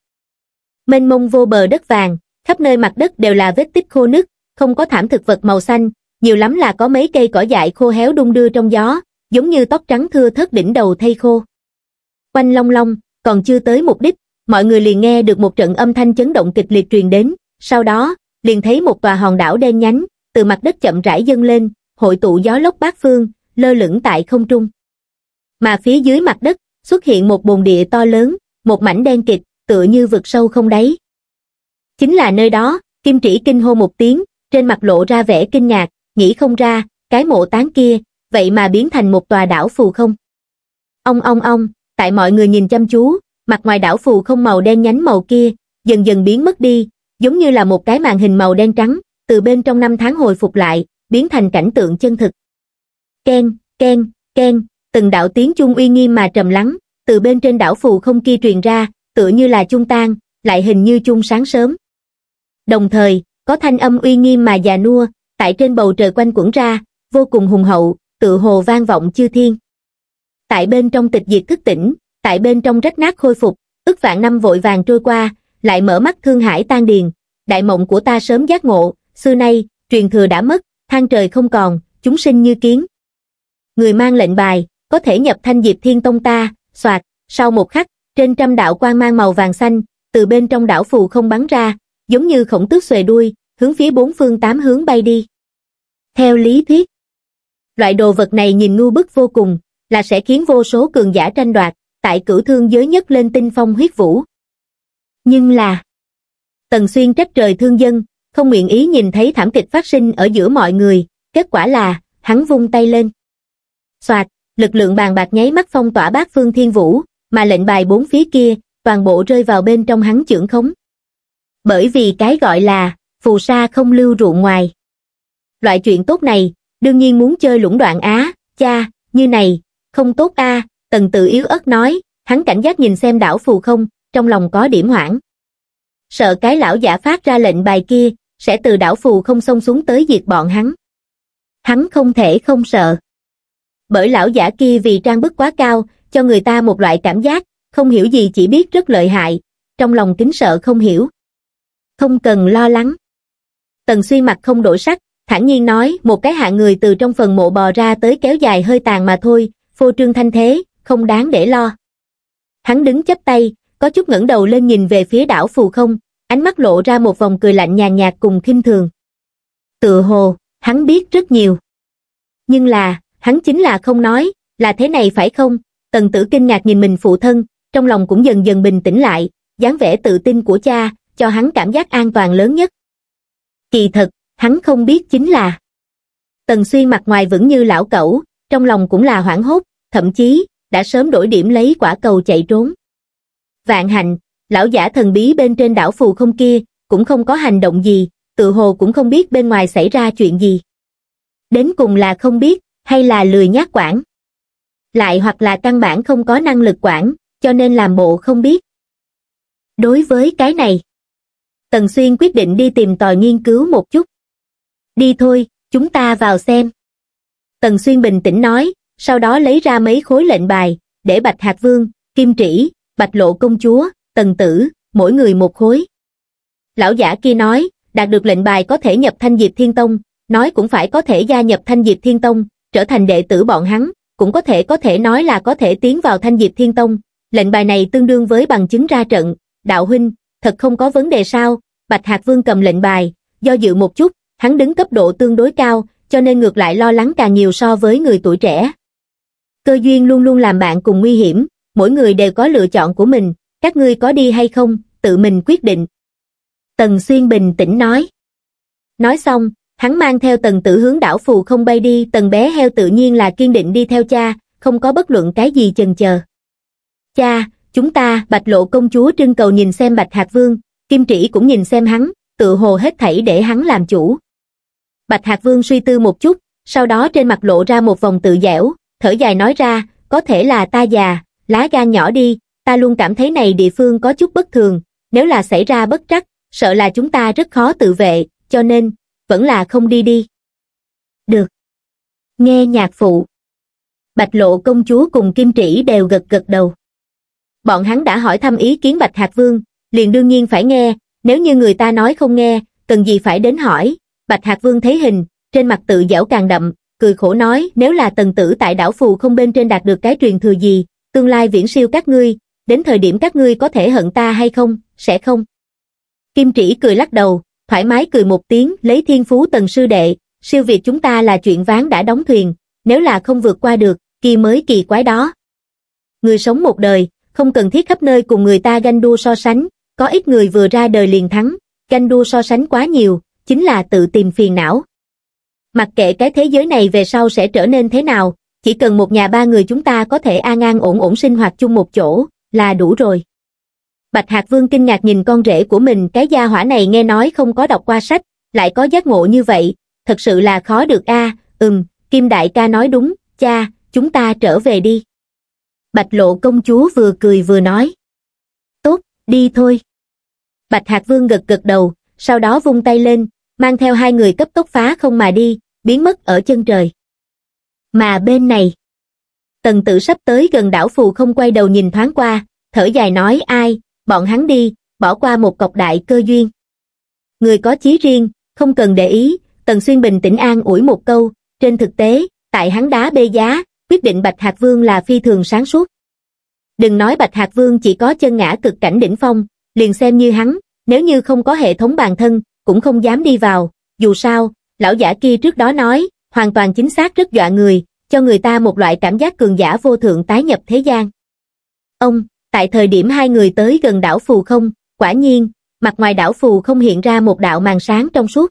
mênh mông vô bờ đất vàng khắp nơi mặt đất đều là vết tích khô nứt không có thảm thực vật màu xanh nhiều lắm là có mấy cây cỏ dại khô héo đung đưa trong gió giống như tóc trắng thưa thớt đỉnh đầu thay khô. Quanh long long, còn chưa tới mục đích, mọi người liền nghe được một trận âm thanh chấn động kịch liệt truyền đến, sau đó, liền thấy một tòa hòn đảo đen nhánh, từ mặt đất chậm rãi dâng lên, hội tụ gió lốc bát phương, lơ lửng tại không trung. Mà phía dưới mặt đất, xuất hiện một bồn địa to lớn, một mảnh đen kịch, tựa như vực sâu không đáy. Chính là nơi đó, Kim Trĩ kinh hô một tiếng, trên mặt lộ ra vẻ kinh ngạc, nghĩ không ra, cái mộ tán kia, vậy mà biến thành một tòa đảo phù không. Ông ông ông, tại mọi người nhìn chăm chú, mặt ngoài đảo phù không màu đen nhánh màu kia, dần dần biến mất đi, giống như là một cái màn hình màu đen trắng, từ bên trong năm tháng hồi phục lại, biến thành cảnh tượng chân thực. Ken, ken, ken, từng đạo tiếng chung uy nghiêm mà trầm lắng, từ bên trên đảo phù không kia truyền ra, tựa như là chung tan, lại hình như chung sáng sớm. Đồng thời, có thanh âm uy nghiêm mà già nua, tại trên bầu trời quanh quẩn ra, vô cùng hùng hậu, tự hồ vang vọng chư thiên. Tại bên trong tịch diệt thức tỉnh, tại bên trong rách nát khôi phục, ức vạn năm vội vàng trôi qua, lại mở mắt thương hải tan điền, đại mộng của ta sớm giác ngộ, xưa nay, truyền thừa đã mất, thang trời không còn, chúng sinh như kiến. Người mang lệnh bài, có thể nhập thanh diệp thiên tông ta, soạt, sau một khắc, trên trăm đạo quang mang màu vàng xanh, từ bên trong đảo phù không bắn ra, giống như khổng tước xòe đuôi, hướng phía bốn phương tám hướng bay đi. Theo lý thuyết, loại đồ vật này nhìn ngu bức vô cùng, là sẽ khiến vô số cường giả tranh đoạt, tại cửu thương giới nhất lên tinh phong huyết vũ. Nhưng là... Tần Xuyên trách trời thương dân, không nguyện ý nhìn thấy thảm kịch phát sinh ở giữa mọi người, kết quả là, hắn vung tay lên. Xoạt, lực lượng bàn bạc nháy mắt phong tỏa bát phương thiên vũ, mà lệnh bài bốn phía kia, toàn bộ rơi vào bên trong hắn trưởng khống. Bởi vì cái gọi là, phù sa không lưu rượu ngoài. Loại chuyện tốt này, đương nhiên muốn chơi lũng đoạn á cha như này không tốt a tần tự yếu ớt nói hắn cảnh giác nhìn xem đảo phù không trong lòng có điểm hoảng sợ cái lão giả phát ra lệnh bài kia sẽ từ đảo phù không xông xuống tới diệt bọn hắn hắn không thể không sợ bởi lão giả kia vì trang bức quá cao cho người ta một loại cảm giác không hiểu gì chỉ biết rất lợi hại trong lòng kính sợ không hiểu không cần lo lắng tần suy mặt không đổi sắc thản nhiên nói, một cái hạ người từ trong phần mộ bò ra tới kéo dài hơi tàn mà thôi, phô trương thanh thế, không đáng để lo. Hắn đứng chấp tay, có chút ngẩng đầu lên nhìn về phía đảo phù không, ánh mắt lộ ra một vòng cười lạnh nhàn nhạt cùng khinh thường. Tự hồ, hắn biết rất nhiều. Nhưng là, hắn chính là không nói, là thế này phải không? Tần tử kinh ngạc nhìn mình phụ thân, trong lòng cũng dần dần bình tĩnh lại, dáng vẻ tự tin của cha, cho hắn cảm giác an toàn lớn nhất. Kỳ thật, hắn không biết chính là. Tần Xuyên mặt ngoài vững như lão cẩu, trong lòng cũng là hoảng hốt, thậm chí, đã sớm đổi điểm lấy quả cầu chạy trốn. Vạn hạnh, lão giả thần bí bên trên đảo phù không kia, cũng không có hành động gì, tự hồ cũng không biết bên ngoài xảy ra chuyện gì. Đến cùng là không biết, hay là lười nhát quản. Lại hoặc là căn bản không có năng lực quản, cho nên làm bộ không biết. Đối với cái này, Tần Xuyên quyết định đi tìm tòi nghiên cứu một chút đi thôi, chúng ta vào xem. Tần Xuyên bình tĩnh nói, sau đó lấy ra mấy khối lệnh bài, để Bạch Hạc Vương, Kim Trĩ, Bạch Lộ Công Chúa, Tần Tử, mỗi người một khối. Lão giả kia nói, đạt được lệnh bài có thể nhập thanh diệp thiên tông, nói cũng phải có thể gia nhập thanh diệp thiên tông, trở thành đệ tử bọn hắn, cũng có thể có thể nói là có thể tiến vào thanh diệp thiên tông. Lệnh bài này tương đương với bằng chứng ra trận, đạo huynh, thật không có vấn đề sao, Bạch Hạc Vương cầm lệnh bài, do dự một chút, hắn đứng cấp độ tương đối cao, cho nên ngược lại lo lắng càng nhiều so với người tuổi trẻ. Cơ duyên luôn luôn làm bạn cùng nguy hiểm, mỗi người đều có lựa chọn của mình, các ngươi có đi hay không, tự mình quyết định. Tần Xuyên bình tĩnh nói. Nói xong, hắn mang theo tần tử hướng đảo phù không bay đi, tần bé heo tự nhiên là kiên định đi theo cha, không có bất luận cái gì chần chờ. Cha, chúng ta, bạch lộ công chúa trưng cầu nhìn xem bạch hạt vương, kim trĩ cũng nhìn xem hắn, tự hồ hết thảy để hắn làm chủ, Bạch Hạc Vương suy tư một chút, sau đó trên mặt lộ ra một vòng tự dẻo, thở dài nói ra, có thể là ta già, lá gan nhỏ đi, ta luôn cảm thấy này địa phương có chút bất thường, nếu là xảy ra bất trắc, sợ là chúng ta rất khó tự vệ, cho nên, vẫn là không đi đi. Được. Nghe nhạc phụ. Bạch lộ công chúa cùng Kim Trĩ đều gật gật đầu. Bọn hắn đã hỏi thăm ý kiến Bạch Hạc Vương, liền đương nhiên phải nghe, nếu như người ta nói không nghe, cần gì phải đến hỏi, bạch hạc vương thấy hình trên mặt tự dẻo càng đậm cười khổ nói nếu là tần tử tại đảo phù không bên trên đạt được cái truyền thừa gì tương lai viễn siêu các ngươi đến thời điểm các ngươi có thể hận ta hay không sẽ không kim trĩ cười lắc đầu thoải mái cười một tiếng lấy thiên phú tần sư đệ siêu việt chúng ta là chuyện ván đã đóng thuyền nếu là không vượt qua được kỳ mới kỳ quái đó người sống một đời không cần thiết khắp nơi cùng người ta ganh đua so sánh có ít người vừa ra đời liền thắng ganh đua so sánh quá nhiều chính là tự tìm phiền não. Mặc kệ cái thế giới này về sau sẽ trở nên thế nào, chỉ cần một nhà ba người chúng ta có thể an an ổn ổn sinh hoạt chung một chỗ, là đủ rồi. Bạch Hạc Vương kinh ngạc nhìn con rể của mình, cái gia hỏa này nghe nói không có đọc qua sách, lại có giác ngộ như vậy, thật sự là khó được a. ừm, Kim Đại ca nói đúng, cha, chúng ta trở về đi. Bạch Lộ công chúa vừa cười vừa nói. Tốt, đi thôi. Bạch Hạc Vương gật gật đầu, sau đó vung tay lên, mang theo hai người cấp tốc phá không mà đi, biến mất ở chân trời. Mà bên này, tần tử sắp tới gần đảo phù không quay đầu nhìn thoáng qua, thở dài nói ai, bọn hắn đi, bỏ qua một cọc đại cơ duyên. Người có chí riêng, không cần để ý, Tần Xuyên bình tĩnh an ủi một câu, trên thực tế, tại hắn đá bê giá, quyết định Bạch Hạc Vương là phi thường sáng suốt. Đừng nói Bạch Hạc Vương chỉ có chân ngã cực cảnh đỉnh phong, liền xem như hắn, nếu như không có hệ thống bàn thân, cũng không dám đi vào, dù sao, lão giả kia trước đó nói, hoàn toàn chính xác rất dọa người, cho người ta một loại cảm giác cường giả vô thượng tái nhập thế gian. Ông, tại thời điểm hai người tới gần đảo Phù không, quả nhiên, mặt ngoài đảo Phù không hiện ra một đạo màn sáng trong suốt.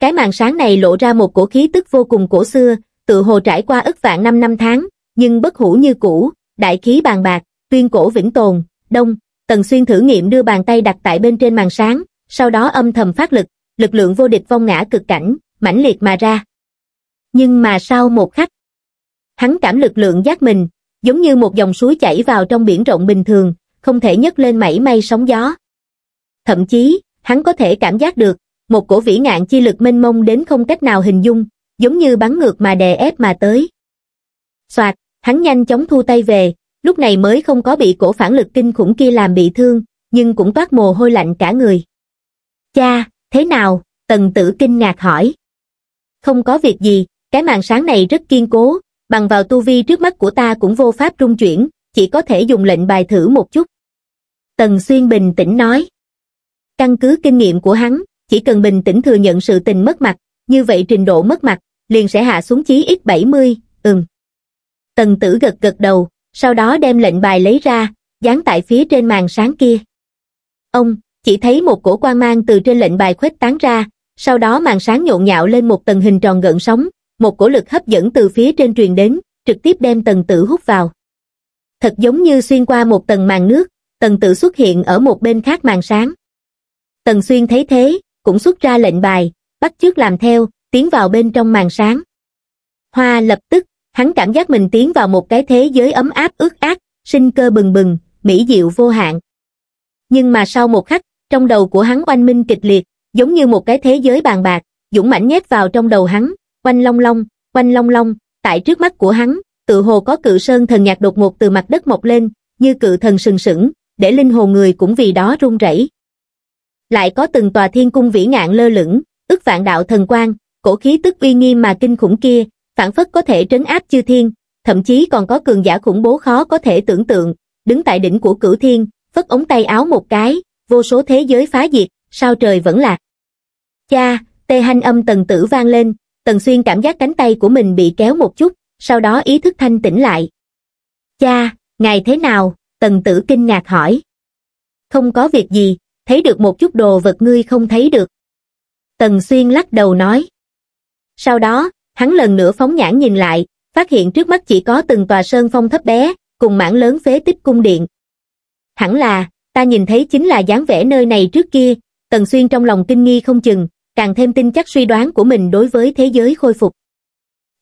Cái màn sáng này lộ ra một cổ khí tức vô cùng cổ xưa, tự hồ trải qua ức vạn năm năm tháng, nhưng bất hủ như cũ, đại khí bàn bạc, tuyên cổ vĩnh tồn, đông, Tần Xuyên thử nghiệm đưa bàn tay đặt tại bên trên màn sáng, sau đó âm thầm phát lực, lực lượng vô địch vong ngã cực cảnh, mãnh liệt mà ra. Nhưng mà sau một khắc, hắn cảm lực lượng giác mình, giống như một dòng suối chảy vào trong biển rộng bình thường, không thể nhấc lên mảy may sóng gió. Thậm chí, hắn có thể cảm giác được, một cổ vĩ ngạn chi lực mênh mông đến không cách nào hình dung, giống như bắn ngược mà đè ép mà tới. Soạt, hắn nhanh chóng thu tay về, lúc này mới không có bị cổ phản lực kinh khủng kia làm bị thương, nhưng cũng toát mồ hôi lạnh cả người. Cha, thế nào? Tần tử kinh ngạc hỏi. Không có việc gì, cái màn sáng này rất kiên cố, bằng vào tu vi trước mắt của ta cũng vô pháp trung chuyển, chỉ có thể dùng lệnh bài thử một chút. Tần Xuyên bình tĩnh nói. Căn cứ kinh nghiệm của hắn, chỉ cần bình tĩnh thừa nhận sự tình mất mặt, như vậy trình độ mất mặt, liền sẽ hạ xuống chí ít 70, ừm. Tần tử gật gật đầu, sau đó đem lệnh bài lấy ra, dán tại phía trên màn sáng kia. Ông, chỉ thấy một cổ quan mang từ trên lệnh bài khuếch tán ra, sau đó màn sáng nhộn nhạo lên một tầng hình tròn gợn sóng, một cổ lực hấp dẫn từ phía trên truyền đến, trực tiếp đem tầng tử hút vào. Thật giống như xuyên qua một tầng màn nước, tầng tử xuất hiện ở một bên khác màn sáng. Tần xuyên thấy thế, cũng xuất ra lệnh bài, bắt chước làm theo, tiến vào bên trong màn sáng. Hoa lập tức, hắn cảm giác mình tiến vào một cái thế giới ấm áp ướt át, sinh cơ bừng bừng, mỹ diệu vô hạn. Nhưng mà sau một khắc, trong đầu của hắn oanh minh kịch liệt, giống như một cái thế giới bàn bạc, dũng mãnh nhét vào trong đầu hắn, oanh long long, oanh long long, tại trước mắt của hắn, tự hồ có cự sơn thần nhạc đột ngột từ mặt đất mọc lên, như cự thần sừng sững, để linh hồn người cũng vì đó run rẩy. Lại có từng tòa thiên cung vĩ ngạn lơ lửng, ức vạn đạo thần quang, cổ khí tức uy nghiêm mà kinh khủng kia, phản phất có thể trấn áp chư thiên, thậm chí còn có cường giả khủng bố khó có thể tưởng tượng, đứng tại đỉnh của cửu thiên, phất ống tay áo một cái, vô số thế giới phá diệt, sao trời vẫn lạc. Cha, tê hanh âm tần tử vang lên, tần xuyên cảm giác cánh tay của mình bị kéo một chút, sau đó ý thức thanh tỉnh lại. Cha, ngài thế nào? Tần tử kinh ngạc hỏi. Không có việc gì, thấy được một chút đồ vật ngươi không thấy được. Tần xuyên lắc đầu nói. Sau đó, hắn lần nữa phóng nhãn nhìn lại, phát hiện trước mắt chỉ có từng tòa sơn phong thấp bé, cùng mảng lớn phế tích cung điện. Hẳn là, ta nhìn thấy chính là dáng vẻ nơi này trước kia, Tần Xuyên trong lòng kinh nghi không chừng, càng thêm tin chắc suy đoán của mình đối với thế giới khôi phục.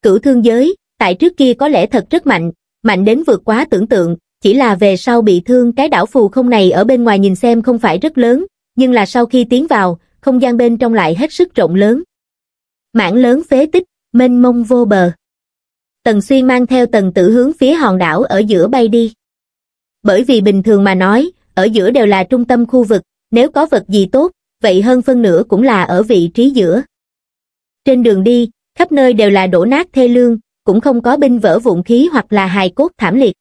Cửu thương giới, tại trước kia có lẽ thật rất mạnh, mạnh đến vượt quá tưởng tượng, chỉ là về sau bị thương cái đảo phù không này ở bên ngoài nhìn xem không phải rất lớn, nhưng là sau khi tiến vào, không gian bên trong lại hết sức rộng lớn. Mảng lớn phế tích, mênh mông vô bờ. Tần Xuyên mang theo tần tử hướng phía hòn đảo ở giữa bay đi. Bởi vì bình thường mà nói, ở giữa đều là trung tâm khu vực, nếu có vật gì tốt, vậy hơn phân nửa cũng là ở vị trí giữa. Trên đường đi, khắp nơi đều là đổ nát thê lương, cũng không có binh vỡ vụn khí hoặc là hài cốt thảm liệt.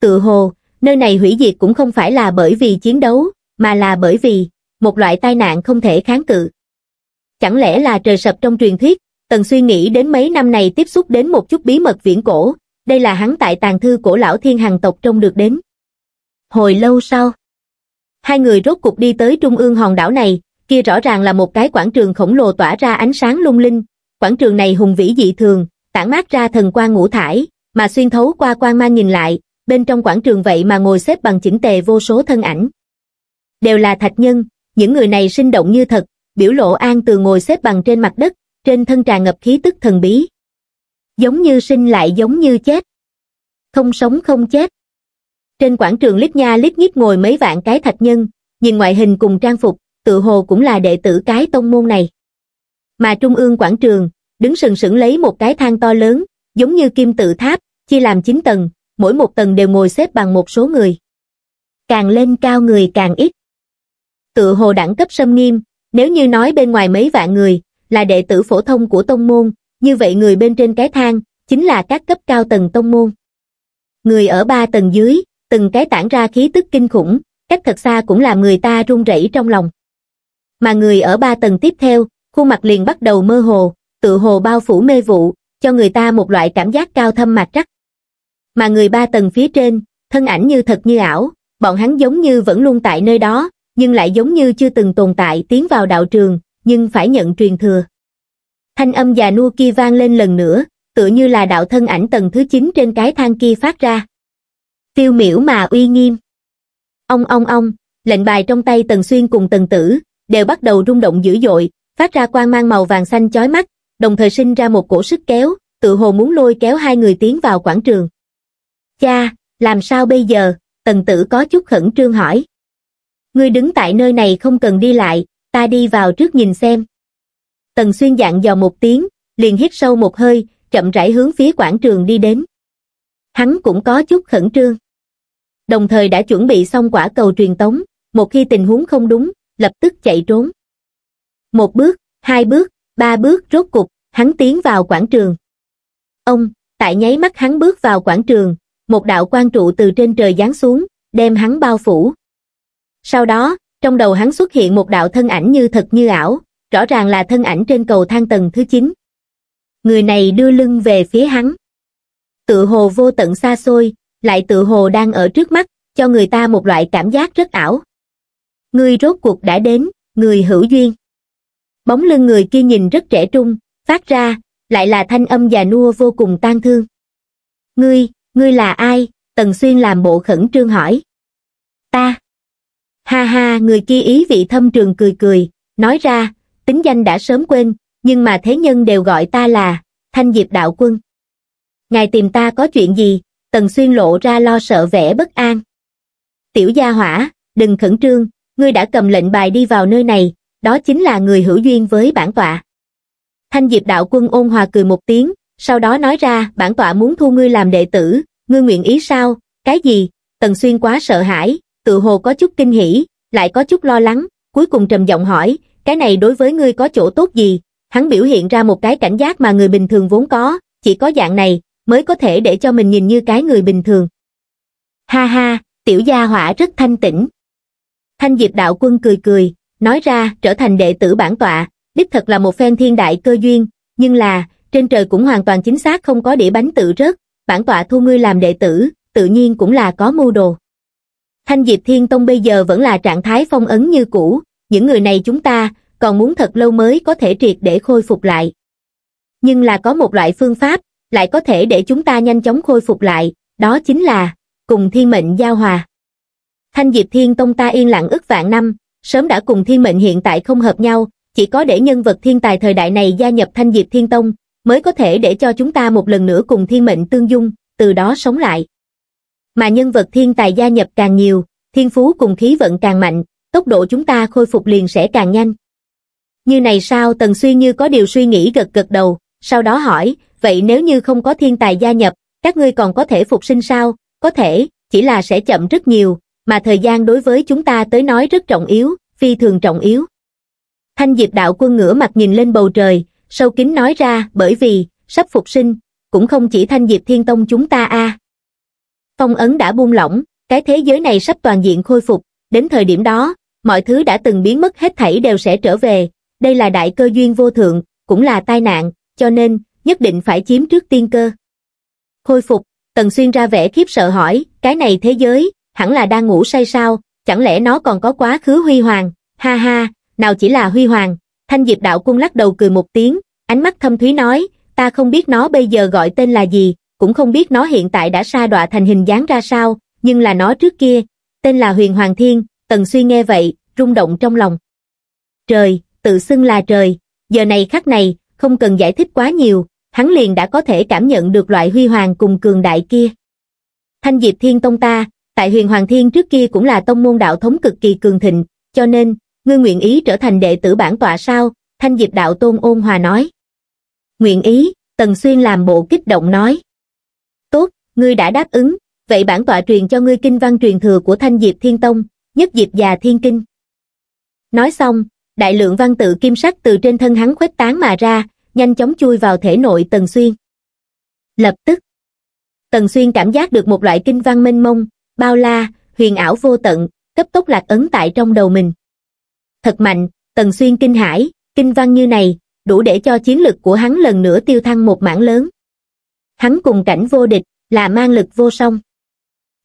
Tự hồ, nơi này hủy diệt cũng không phải là bởi vì chiến đấu, mà là bởi vì một loại tai nạn không thể kháng cự. Chẳng lẽ là trời sập trong truyền thuyết, Tần suy nghĩ đến mấy năm này tiếp xúc đến một chút bí mật viễn cổ, đây là hắn tại tàn thư cổ lão thiên hàng tộc trông được đến. Hồi lâu sau, hai người rốt cục đi tới trung ương hòn đảo này, kia rõ ràng là một cái quảng trường khổng lồ tỏa ra ánh sáng lung linh, quảng trường này hùng vĩ dị thường, tản mát ra thần quan ngũ thải, mà xuyên thấu qua quan mang nhìn lại, bên trong quảng trường vậy mà ngồi xếp bằng chỉnh tề vô số thân ảnh. Đều là thạch nhân, những người này sinh động như thật, biểu lộ an từ ngồi xếp bằng trên mặt đất, trên thân tràn ngập khí tức thần bí. Giống như sinh lại giống như chết. Không sống không chết. Trên quảng trường lít nha lít nhít ngồi mấy vạn cái thạch nhân, nhìn ngoại hình cùng trang phục, tự hồ cũng là đệ tử cái tông môn này. Mà trung ương quảng trường, đứng sừng sững lấy một cái thang to lớn, giống như kim tự tháp, chia làm 9 tầng, mỗi một tầng đều ngồi xếp bằng một số người. Càng lên cao người càng ít. Tự hồ đẳng cấp xâm nghiêm, nếu như nói bên ngoài mấy vạn người, là đệ tử phổ thông của tông môn, như vậy người bên trên cái thang, chính là các cấp cao tầng tông môn. Người ở ba tầng dưới, từng cái tản ra khí tức kinh khủng, cách thật xa cũng làm người ta run rẩy trong lòng. Mà người ở ba tầng tiếp theo, khuôn mặt liền bắt đầu mơ hồ, tự hồ bao phủ mê vụ, cho người ta một loại cảm giác cao thâm mạc rắc. Mà người ba tầng phía trên, thân ảnh như thật như ảo, bọn hắn giống như vẫn luôn tại nơi đó, nhưng lại giống như chưa từng tồn tại tiến vào đạo trường, nhưng phải nhận truyền thừa. Thanh âm già nua kia vang lên lần nữa, tựa như là đạo thân ảnh tầng thứ 9 trên cái thang kia phát ra. Tiêu miễu mà uy nghiêm. Ông ông ông, lệnh bài trong tay tần xuyên cùng tần tử, đều bắt đầu rung động dữ dội, phát ra quang mang màu vàng xanh chói mắt, đồng thời sinh ra một cổ sức kéo, tự hồ muốn lôi kéo hai người tiến vào quảng trường. Cha, làm sao bây giờ? Tần tử có chút khẩn trương hỏi. Ngươi đứng tại nơi này không cần đi lại, ta đi vào trước nhìn xem. Tần xuyên dặn dò một tiếng, liền hít sâu một hơi, chậm rãi hướng phía quảng trường đi đến. Hắn cũng có chút khẩn trương. Đồng thời đã chuẩn bị xong quả cầu truyền tống, một khi tình huống không đúng, lập tức chạy trốn. Một bước, hai bước, ba bước rốt cục, hắn tiến vào quảng trường. Ông, tại nháy mắt hắn bước vào quảng trường, một đạo quan trụ từ trên trời giáng xuống, đem hắn bao phủ. Sau đó, trong đầu hắn xuất hiện một đạo thân ảnh như thật như ảo, rõ ràng là thân ảnh trên cầu thang tầng thứ 9. Người này đưa lưng về phía hắn. Tự hồ vô tận xa xôi, lại tự hồ đang ở trước mắt, cho người ta một loại cảm giác rất ảo. Người rốt cuộc đã đến, người hữu duyên. Bóng lưng người kia nhìn rất trẻ trung, phát ra, lại là thanh âm già nua vô cùng tan thương. Ngươi, ngươi là ai? Tần Xuyên làm bộ khẩn trương hỏi. Ta. Ha ha, người kia ý vị thâm trường cười cười, nói ra, tính danh đã sớm quên, nhưng mà thế nhân đều gọi ta là Thanh Diệp Đạo Quân. Ngài tìm ta có chuyện gì? Tần Xuyên lộ ra lo sợ vẻ bất an. Tiểu gia hỏa, đừng khẩn trương, ngươi đã cầm lệnh bài đi vào nơi này, đó chính là người hữu duyên với bản tọa. Thanh Diệp Đạo Quân ôn hòa cười một tiếng, sau đó nói ra bản tọa muốn thu ngươi làm đệ tử, ngươi nguyện ý sao, cái gì, Tần Xuyên quá sợ hãi, tự hồ có chút kinh hỉ, lại có chút lo lắng, cuối cùng trầm giọng hỏi, cái này đối với ngươi có chỗ tốt gì? Hắn biểu hiện ra một cái cảnh giác mà người bình thường vốn có, chỉ có dạng này, mới có thể để cho mình nhìn như cái người bình thường. Ha ha, tiểu gia hỏa rất thanh tĩnh. Thanh Diệp Đạo Quân cười cười, nói ra trở thành đệ tử bản tọa, đích thật là một phen thiên đại cơ duyên, nhưng là, trên trời cũng hoàn toàn chính xác không có đĩa bánh tự rớt, bản tọa thu ngươi làm đệ tử, tự nhiên cũng là có mưu đồ. Thanh Diệp Thiên Tông bây giờ vẫn là trạng thái phong ấn như cũ, những người này chúng ta còn muốn thật lâu mới có thể triệt để khôi phục lại. Nhưng là có một loại phương pháp, lại có thể để chúng ta nhanh chóng khôi phục lại, đó chính là cùng thiên mệnh giao hòa. Thanh Diệp Thiên Tông ta yên lặng ức vạn năm, sớm đã cùng thiên mệnh hiện tại không hợp nhau, chỉ có để nhân vật thiên tài thời đại này gia nhập Thanh Diệp Thiên Tông, mới có thể để cho chúng ta một lần nữa cùng thiên mệnh tương dung, từ đó sống lại mà nhân vật thiên tài gia nhập càng nhiều, thiên phú cùng khí vận càng mạnh, tốc độ chúng ta khôi phục liền sẽ càng nhanh. Như này sao Tần Xuyên như có điều suy nghĩ gật gật đầu, sau đó hỏi, vậy nếu như không có thiên tài gia nhập, các ngươi còn có thể phục sinh sao? Có thể, chỉ là sẽ chậm rất nhiều, mà thời gian đối với chúng ta tới nói rất trọng yếu, phi thường trọng yếu. Thanh Diệp đạo quân ngửa mặt nhìn lên bầu trời, sâu kín nói ra bởi vì, sắp phục sinh, cũng không chỉ Thanh Diệp Thiên Tông chúng ta a à. Phong ấn đã buông lỏng, cái thế giới này sắp toàn diện khôi phục, đến thời điểm đó, mọi thứ đã từng biến mất hết thảy đều sẽ trở về, đây là đại cơ duyên vô thượng, cũng là tai nạn, cho nên, nhất định phải chiếm trước tiên cơ. Khôi phục, Tần Xuyên ra vẻ khiếp sợ hỏi, cái này thế giới, hẳn là đang ngủ say sao, chẳng lẽ nó còn có quá khứ huy hoàng, ha ha, nào chỉ là huy hoàng, thanh diệp đạo cung lắc đầu cười một tiếng, ánh mắt thâm thúy nói, ta không biết nó bây giờ gọi tên là gì, cũng không biết nó hiện tại đã sa đọa thành hình dáng ra sao, nhưng là nó trước kia, tên là Huyền Hoàng Thiên, Tần Suy nghe vậy, rung động trong lòng. Trời, tự xưng là trời, giờ này khắc này, không cần giải thích quá nhiều, hắn liền đã có thể cảm nhận được loại huy hoàng cùng cường đại kia. Thanh Diệp Thiên Tông ta, tại Huyền Hoàng Thiên trước kia cũng là tông môn đạo thống cực kỳ cường thịnh, cho nên, ngươi nguyện ý trở thành đệ tử bản tọa sao? Thanh Diệp Đạo Tôn ôn hòa nói. Nguyện ý, Tần Xuyên làm bộ kích động nói ngươi đã đáp ứng vậy bản tọa truyền cho ngươi kinh văn truyền thừa của thanh diệp thiên tông nhất diệp già thiên kinh nói xong đại lượng văn tự kim sắc từ trên thân hắn khuếch tán mà ra nhanh chóng chui vào thể nội tần xuyên lập tức tần xuyên cảm giác được một loại kinh văn mênh mông bao la huyền ảo vô tận cấp tốc lạc ấn tại trong đầu mình thật mạnh tần xuyên kinh hãi kinh văn như này đủ để cho chiến lực của hắn lần nữa tiêu thăng một mảng lớn hắn cùng cảnh vô địch là mang lực vô song.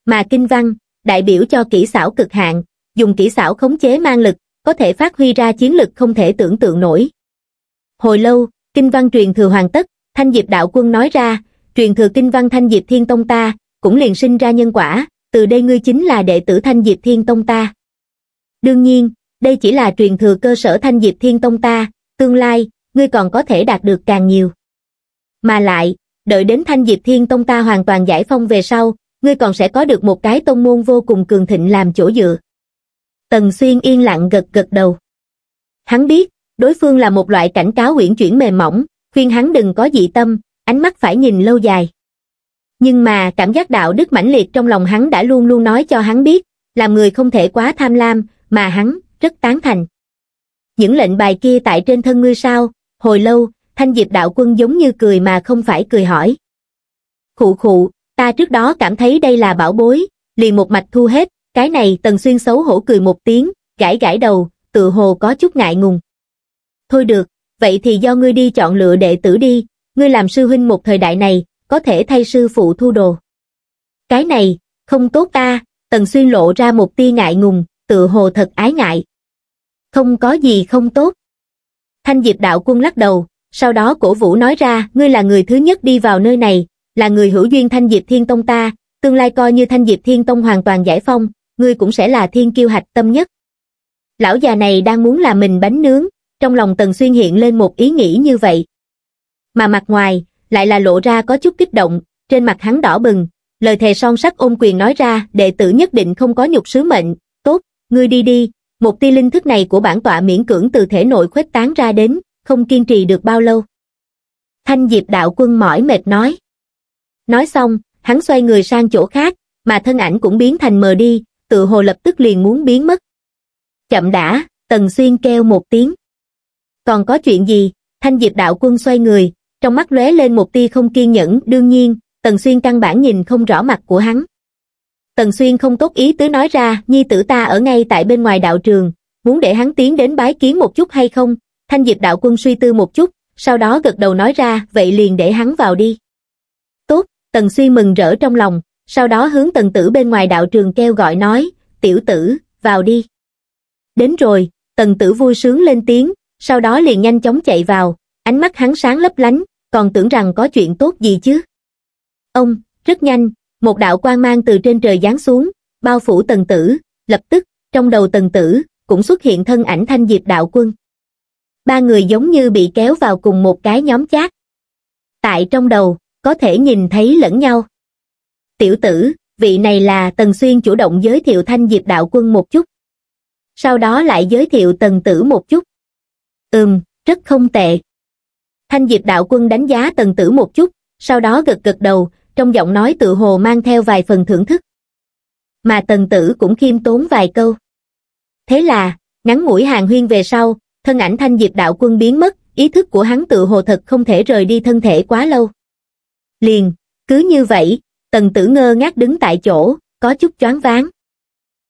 Mà kinh văn, đại biểu cho kỹ xảo cực hạn, dùng kỹ xảo khống chế mang lực, có thể phát huy ra chiến lực không thể tưởng tượng nổi. Hồi lâu, kinh văn truyền thừa hoàn tất, Thanh Diệp Đạo Quân nói ra, truyền thừa kinh văn Thanh Diệp Thiên Tông ta, cũng liền sinh ra nhân quả, từ đây ngươi chính là đệ tử Thanh Diệp Thiên Tông ta. Đương nhiên, đây chỉ là truyền thừa cơ sở Thanh Diệp Thiên Tông ta, tương lai, ngươi còn có thể đạt được càng nhiều. Mà lại, đợi đến thanh diệp thiên tông ta hoàn toàn giải phong về sau ngươi còn sẽ có được một cái tông môn vô cùng cường thịnh làm chỗ dựa tần xuyên yên lặng gật gật đầu hắn biết đối phương là một loại cảnh cáo uyển chuyển mềm mỏng khuyên hắn đừng có dị tâm ánh mắt phải nhìn lâu dài nhưng mà cảm giác đạo đức mãnh liệt trong lòng hắn đã luôn luôn nói cho hắn biết làm người không thể quá tham lam mà hắn rất tán thành những lệnh bài kia tại trên thân ngươi sao hồi lâu thanh diệp đạo quân giống như cười mà không phải cười hỏi. Khụ khụ, ta trước đó cảm thấy đây là bảo bối, liền một mạch thu hết, cái này tần xuyên xấu hổ cười một tiếng, gãi gãi đầu, tự hồ có chút ngại ngùng. Thôi được, vậy thì do ngươi đi chọn lựa đệ tử đi, ngươi làm sư huynh một thời đại này, có thể thay sư phụ thu đồ. Cái này, không tốt ta, tần xuyên lộ ra một tia ngại ngùng, tự hồ thật ái ngại. Không có gì không tốt. Thanh Diệp đạo quân lắc đầu, sau đó cổ vũ nói ra, ngươi là người thứ nhất đi vào nơi này, là người hữu duyên Thanh Diệp Thiên Tông ta, tương lai coi như Thanh Diệp Thiên Tông hoàn toàn giải phong, ngươi cũng sẽ là thiên kiêu hạch tâm nhất. Lão già này đang muốn là mình bánh nướng, trong lòng Tần Xuyên hiện lên một ý nghĩ như vậy. Mà mặt ngoài, lại là lộ ra có chút kích động, trên mặt hắn đỏ bừng, lời thề son sắt ôm quyền nói ra, đệ tử nhất định không có nhục sứ mệnh, tốt, ngươi đi đi, một tia linh thức này của bản tọa miễn cưỡng từ thể nội khuếch tán ra đến, không kiên trì được bao lâu thanh diệp đạo quân mỏi mệt nói nói xong hắn xoay người sang chỗ khác mà thân ảnh cũng biến thành mờ đi tự hồ lập tức liền muốn biến mất chậm đã tần xuyên kêu một tiếng còn có chuyện gì thanh diệp đạo quân xoay người trong mắt lóe lên một tia không kiên nhẫn đương nhiên tần xuyên căn bản nhìn không rõ mặt của hắn tần xuyên không tốt ý tứ nói ra nhi tử ta ở ngay tại bên ngoài đạo trường muốn để hắn tiến đến bái kiến một chút hay không Thanh Diệp đạo quân suy tư một chút, sau đó gật đầu nói ra, vậy liền để hắn vào đi. Tốt, Tần Suy mừng rỡ trong lòng, sau đó hướng Tần Tử bên ngoài đạo trường kêu gọi nói, tiểu tử, vào đi. Đến rồi, Tần Tử vui sướng lên tiếng, sau đó liền nhanh chóng chạy vào, ánh mắt hắn sáng lấp lánh, còn tưởng rằng có chuyện tốt gì chứ. Ông, rất nhanh, một đạo quang mang từ trên trời giáng xuống, bao phủ Tần Tử, lập tức, trong đầu Tần Tử, cũng xuất hiện thân ảnh thanh diệp đạo quân ba người giống như bị kéo vào cùng một cái nhóm chat. Tại trong đầu, có thể nhìn thấy lẫn nhau. Tiểu tử, vị này là Tần Xuyên chủ động giới thiệu Thanh Diệp Đạo Quân một chút. Sau đó lại giới thiệu Tần Tử một chút. Ừm, rất không tệ. Thanh Diệp Đạo Quân đánh giá Tần Tử một chút, sau đó gật gật đầu, trong giọng nói tự hồ mang theo vài phần thưởng thức. Mà Tần Tử cũng khiêm tốn vài câu. Thế là, ngắn mũi hàng huyên về sau, thân ảnh thanh diệp đạo quân biến mất, ý thức của hắn tự hồ thật không thể rời đi thân thể quá lâu. Liền, cứ như vậy, tần tử ngơ ngác đứng tại chỗ, có chút choáng váng.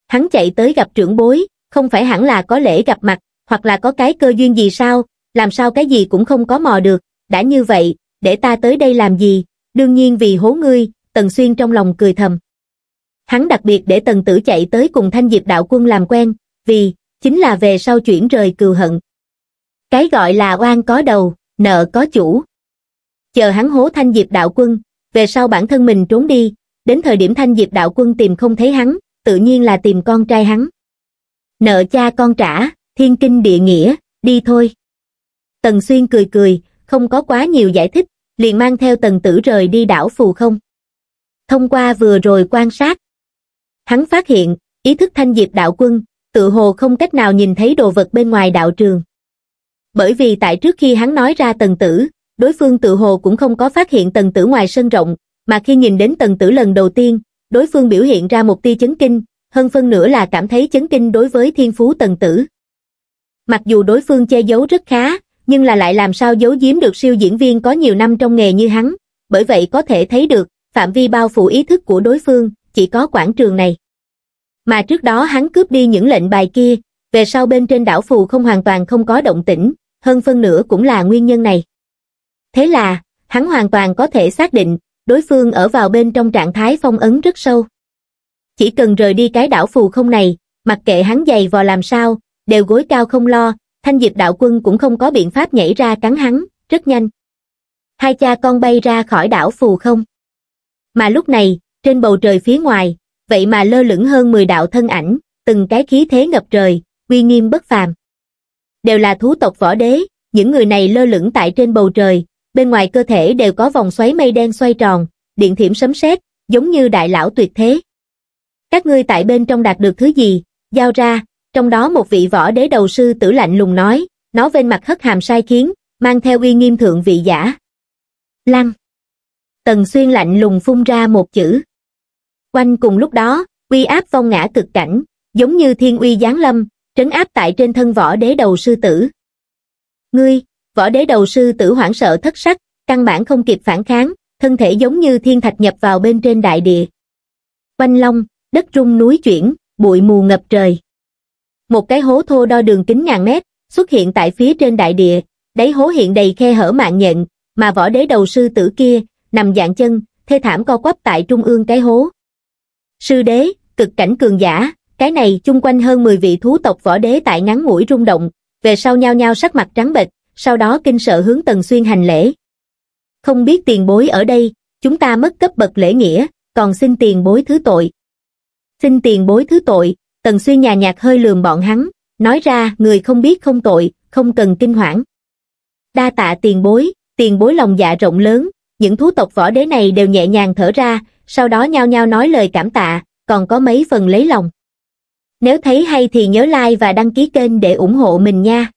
Hắn chạy tới gặp trưởng bối, không phải hẳn là có lễ gặp mặt, hoặc là có cái cơ duyên gì sao, làm sao cái gì cũng không có mò được, đã như vậy, để ta tới đây làm gì, đương nhiên vì hố ngươi, tần xuyên trong lòng cười thầm. Hắn đặc biệt để tần tử chạy tới cùng thanh diệp đạo quân làm quen, vì, chính là về sau chuyển rời cừu hận. Cái gọi là oan có đầu, nợ có chủ. Chờ hắn hố thanh diệp đạo quân, về sau bản thân mình trốn đi, đến thời điểm thanh diệp đạo quân tìm không thấy hắn, tự nhiên là tìm con trai hắn. Nợ cha con trả, thiên kinh địa nghĩa, đi thôi. Tần Xuyên cười cười, không có quá nhiều giải thích, liền mang theo tần tử rời đi đảo phù không. Thông qua vừa rồi quan sát, hắn phát hiện, ý thức thanh diệp đạo quân, tự hồ không cách nào nhìn thấy đồ vật bên ngoài đạo trường. Bởi vì tại trước khi hắn nói ra tần tử, đối phương tự hồ cũng không có phát hiện tần tử ngoài sân rộng, mà khi nhìn đến tần tử lần đầu tiên, đối phương biểu hiện ra một tia chấn kinh, hơn phân nữa là cảm thấy chấn kinh đối với thiên phú tần tử. Mặc dù đối phương che giấu rất khá, nhưng là lại làm sao giấu giếm được siêu diễn viên có nhiều năm trong nghề như hắn, bởi vậy có thể thấy được, phạm vi bao phủ ý thức của đối phương, chỉ có quảng trường này mà trước đó hắn cướp đi những lệnh bài kia, về sau bên trên đảo phù không hoàn toàn không có động tĩnh, hơn phân nửa cũng là nguyên nhân này. Thế là, hắn hoàn toàn có thể xác định, đối phương ở vào bên trong trạng thái phong ấn rất sâu. Chỉ cần rời đi cái đảo phù không này, mặc kệ hắn dày vò làm sao, đều gối cao không lo, thanh diệp đạo quân cũng không có biện pháp nhảy ra cắn hắn, rất nhanh. Hai cha con bay ra khỏi đảo phù không. Mà lúc này, trên bầu trời phía ngoài, vậy mà lơ lửng hơn 10 đạo thân ảnh, từng cái khí thế ngập trời, uy nghiêm bất phàm. Đều là thú tộc võ đế, những người này lơ lửng tại trên bầu trời, bên ngoài cơ thể đều có vòng xoáy mây đen xoay tròn, điện thiểm sấm sét, giống như đại lão tuyệt thế. Các ngươi tại bên trong đạt được thứ gì, giao ra, trong đó một vị võ đế đầu sư tử lạnh lùng nói, nó bên mặt hất hàm sai khiến, mang theo uy nghiêm thượng vị giả. Lăng. Tần xuyên lạnh lùng phun ra một chữ. Quanh cùng lúc đó, uy áp phong ngã cực cảnh, giống như thiên uy giáng lâm, trấn áp tại trên thân võ đế đầu sư tử. Ngươi, võ đế đầu sư tử hoảng sợ thất sắc, căn bản không kịp phản kháng, thân thể giống như thiên thạch nhập vào bên trên đại địa. Quanh long, đất trung núi chuyển, bụi mù ngập trời. Một cái hố thô đo đường kính ngàn mét, xuất hiện tại phía trên đại địa, đáy hố hiện đầy khe hở mạng nhện, mà võ đế đầu sư tử kia, nằm dạng chân, thê thảm co quắp tại trung ương cái hố sư đế cực cảnh cường giả cái này chung quanh hơn 10 vị thú tộc võ đế tại ngắn mũi rung động về sau nhao nhao sắc mặt trắng bệch sau đó kinh sợ hướng tần xuyên hành lễ không biết tiền bối ở đây chúng ta mất cấp bậc lễ nghĩa còn xin tiền bối thứ tội xin tiền bối thứ tội tần xuyên nhà nhạt hơi lườm bọn hắn nói ra người không biết không tội không cần kinh hoảng đa tạ tiền bối tiền bối lòng dạ rộng lớn những thú tộc võ đế này đều nhẹ nhàng thở ra sau đó nhao nhao nói lời cảm tạ, còn có mấy phần lấy lòng. Nếu thấy hay thì nhớ like và đăng ký kênh để ủng hộ mình nha.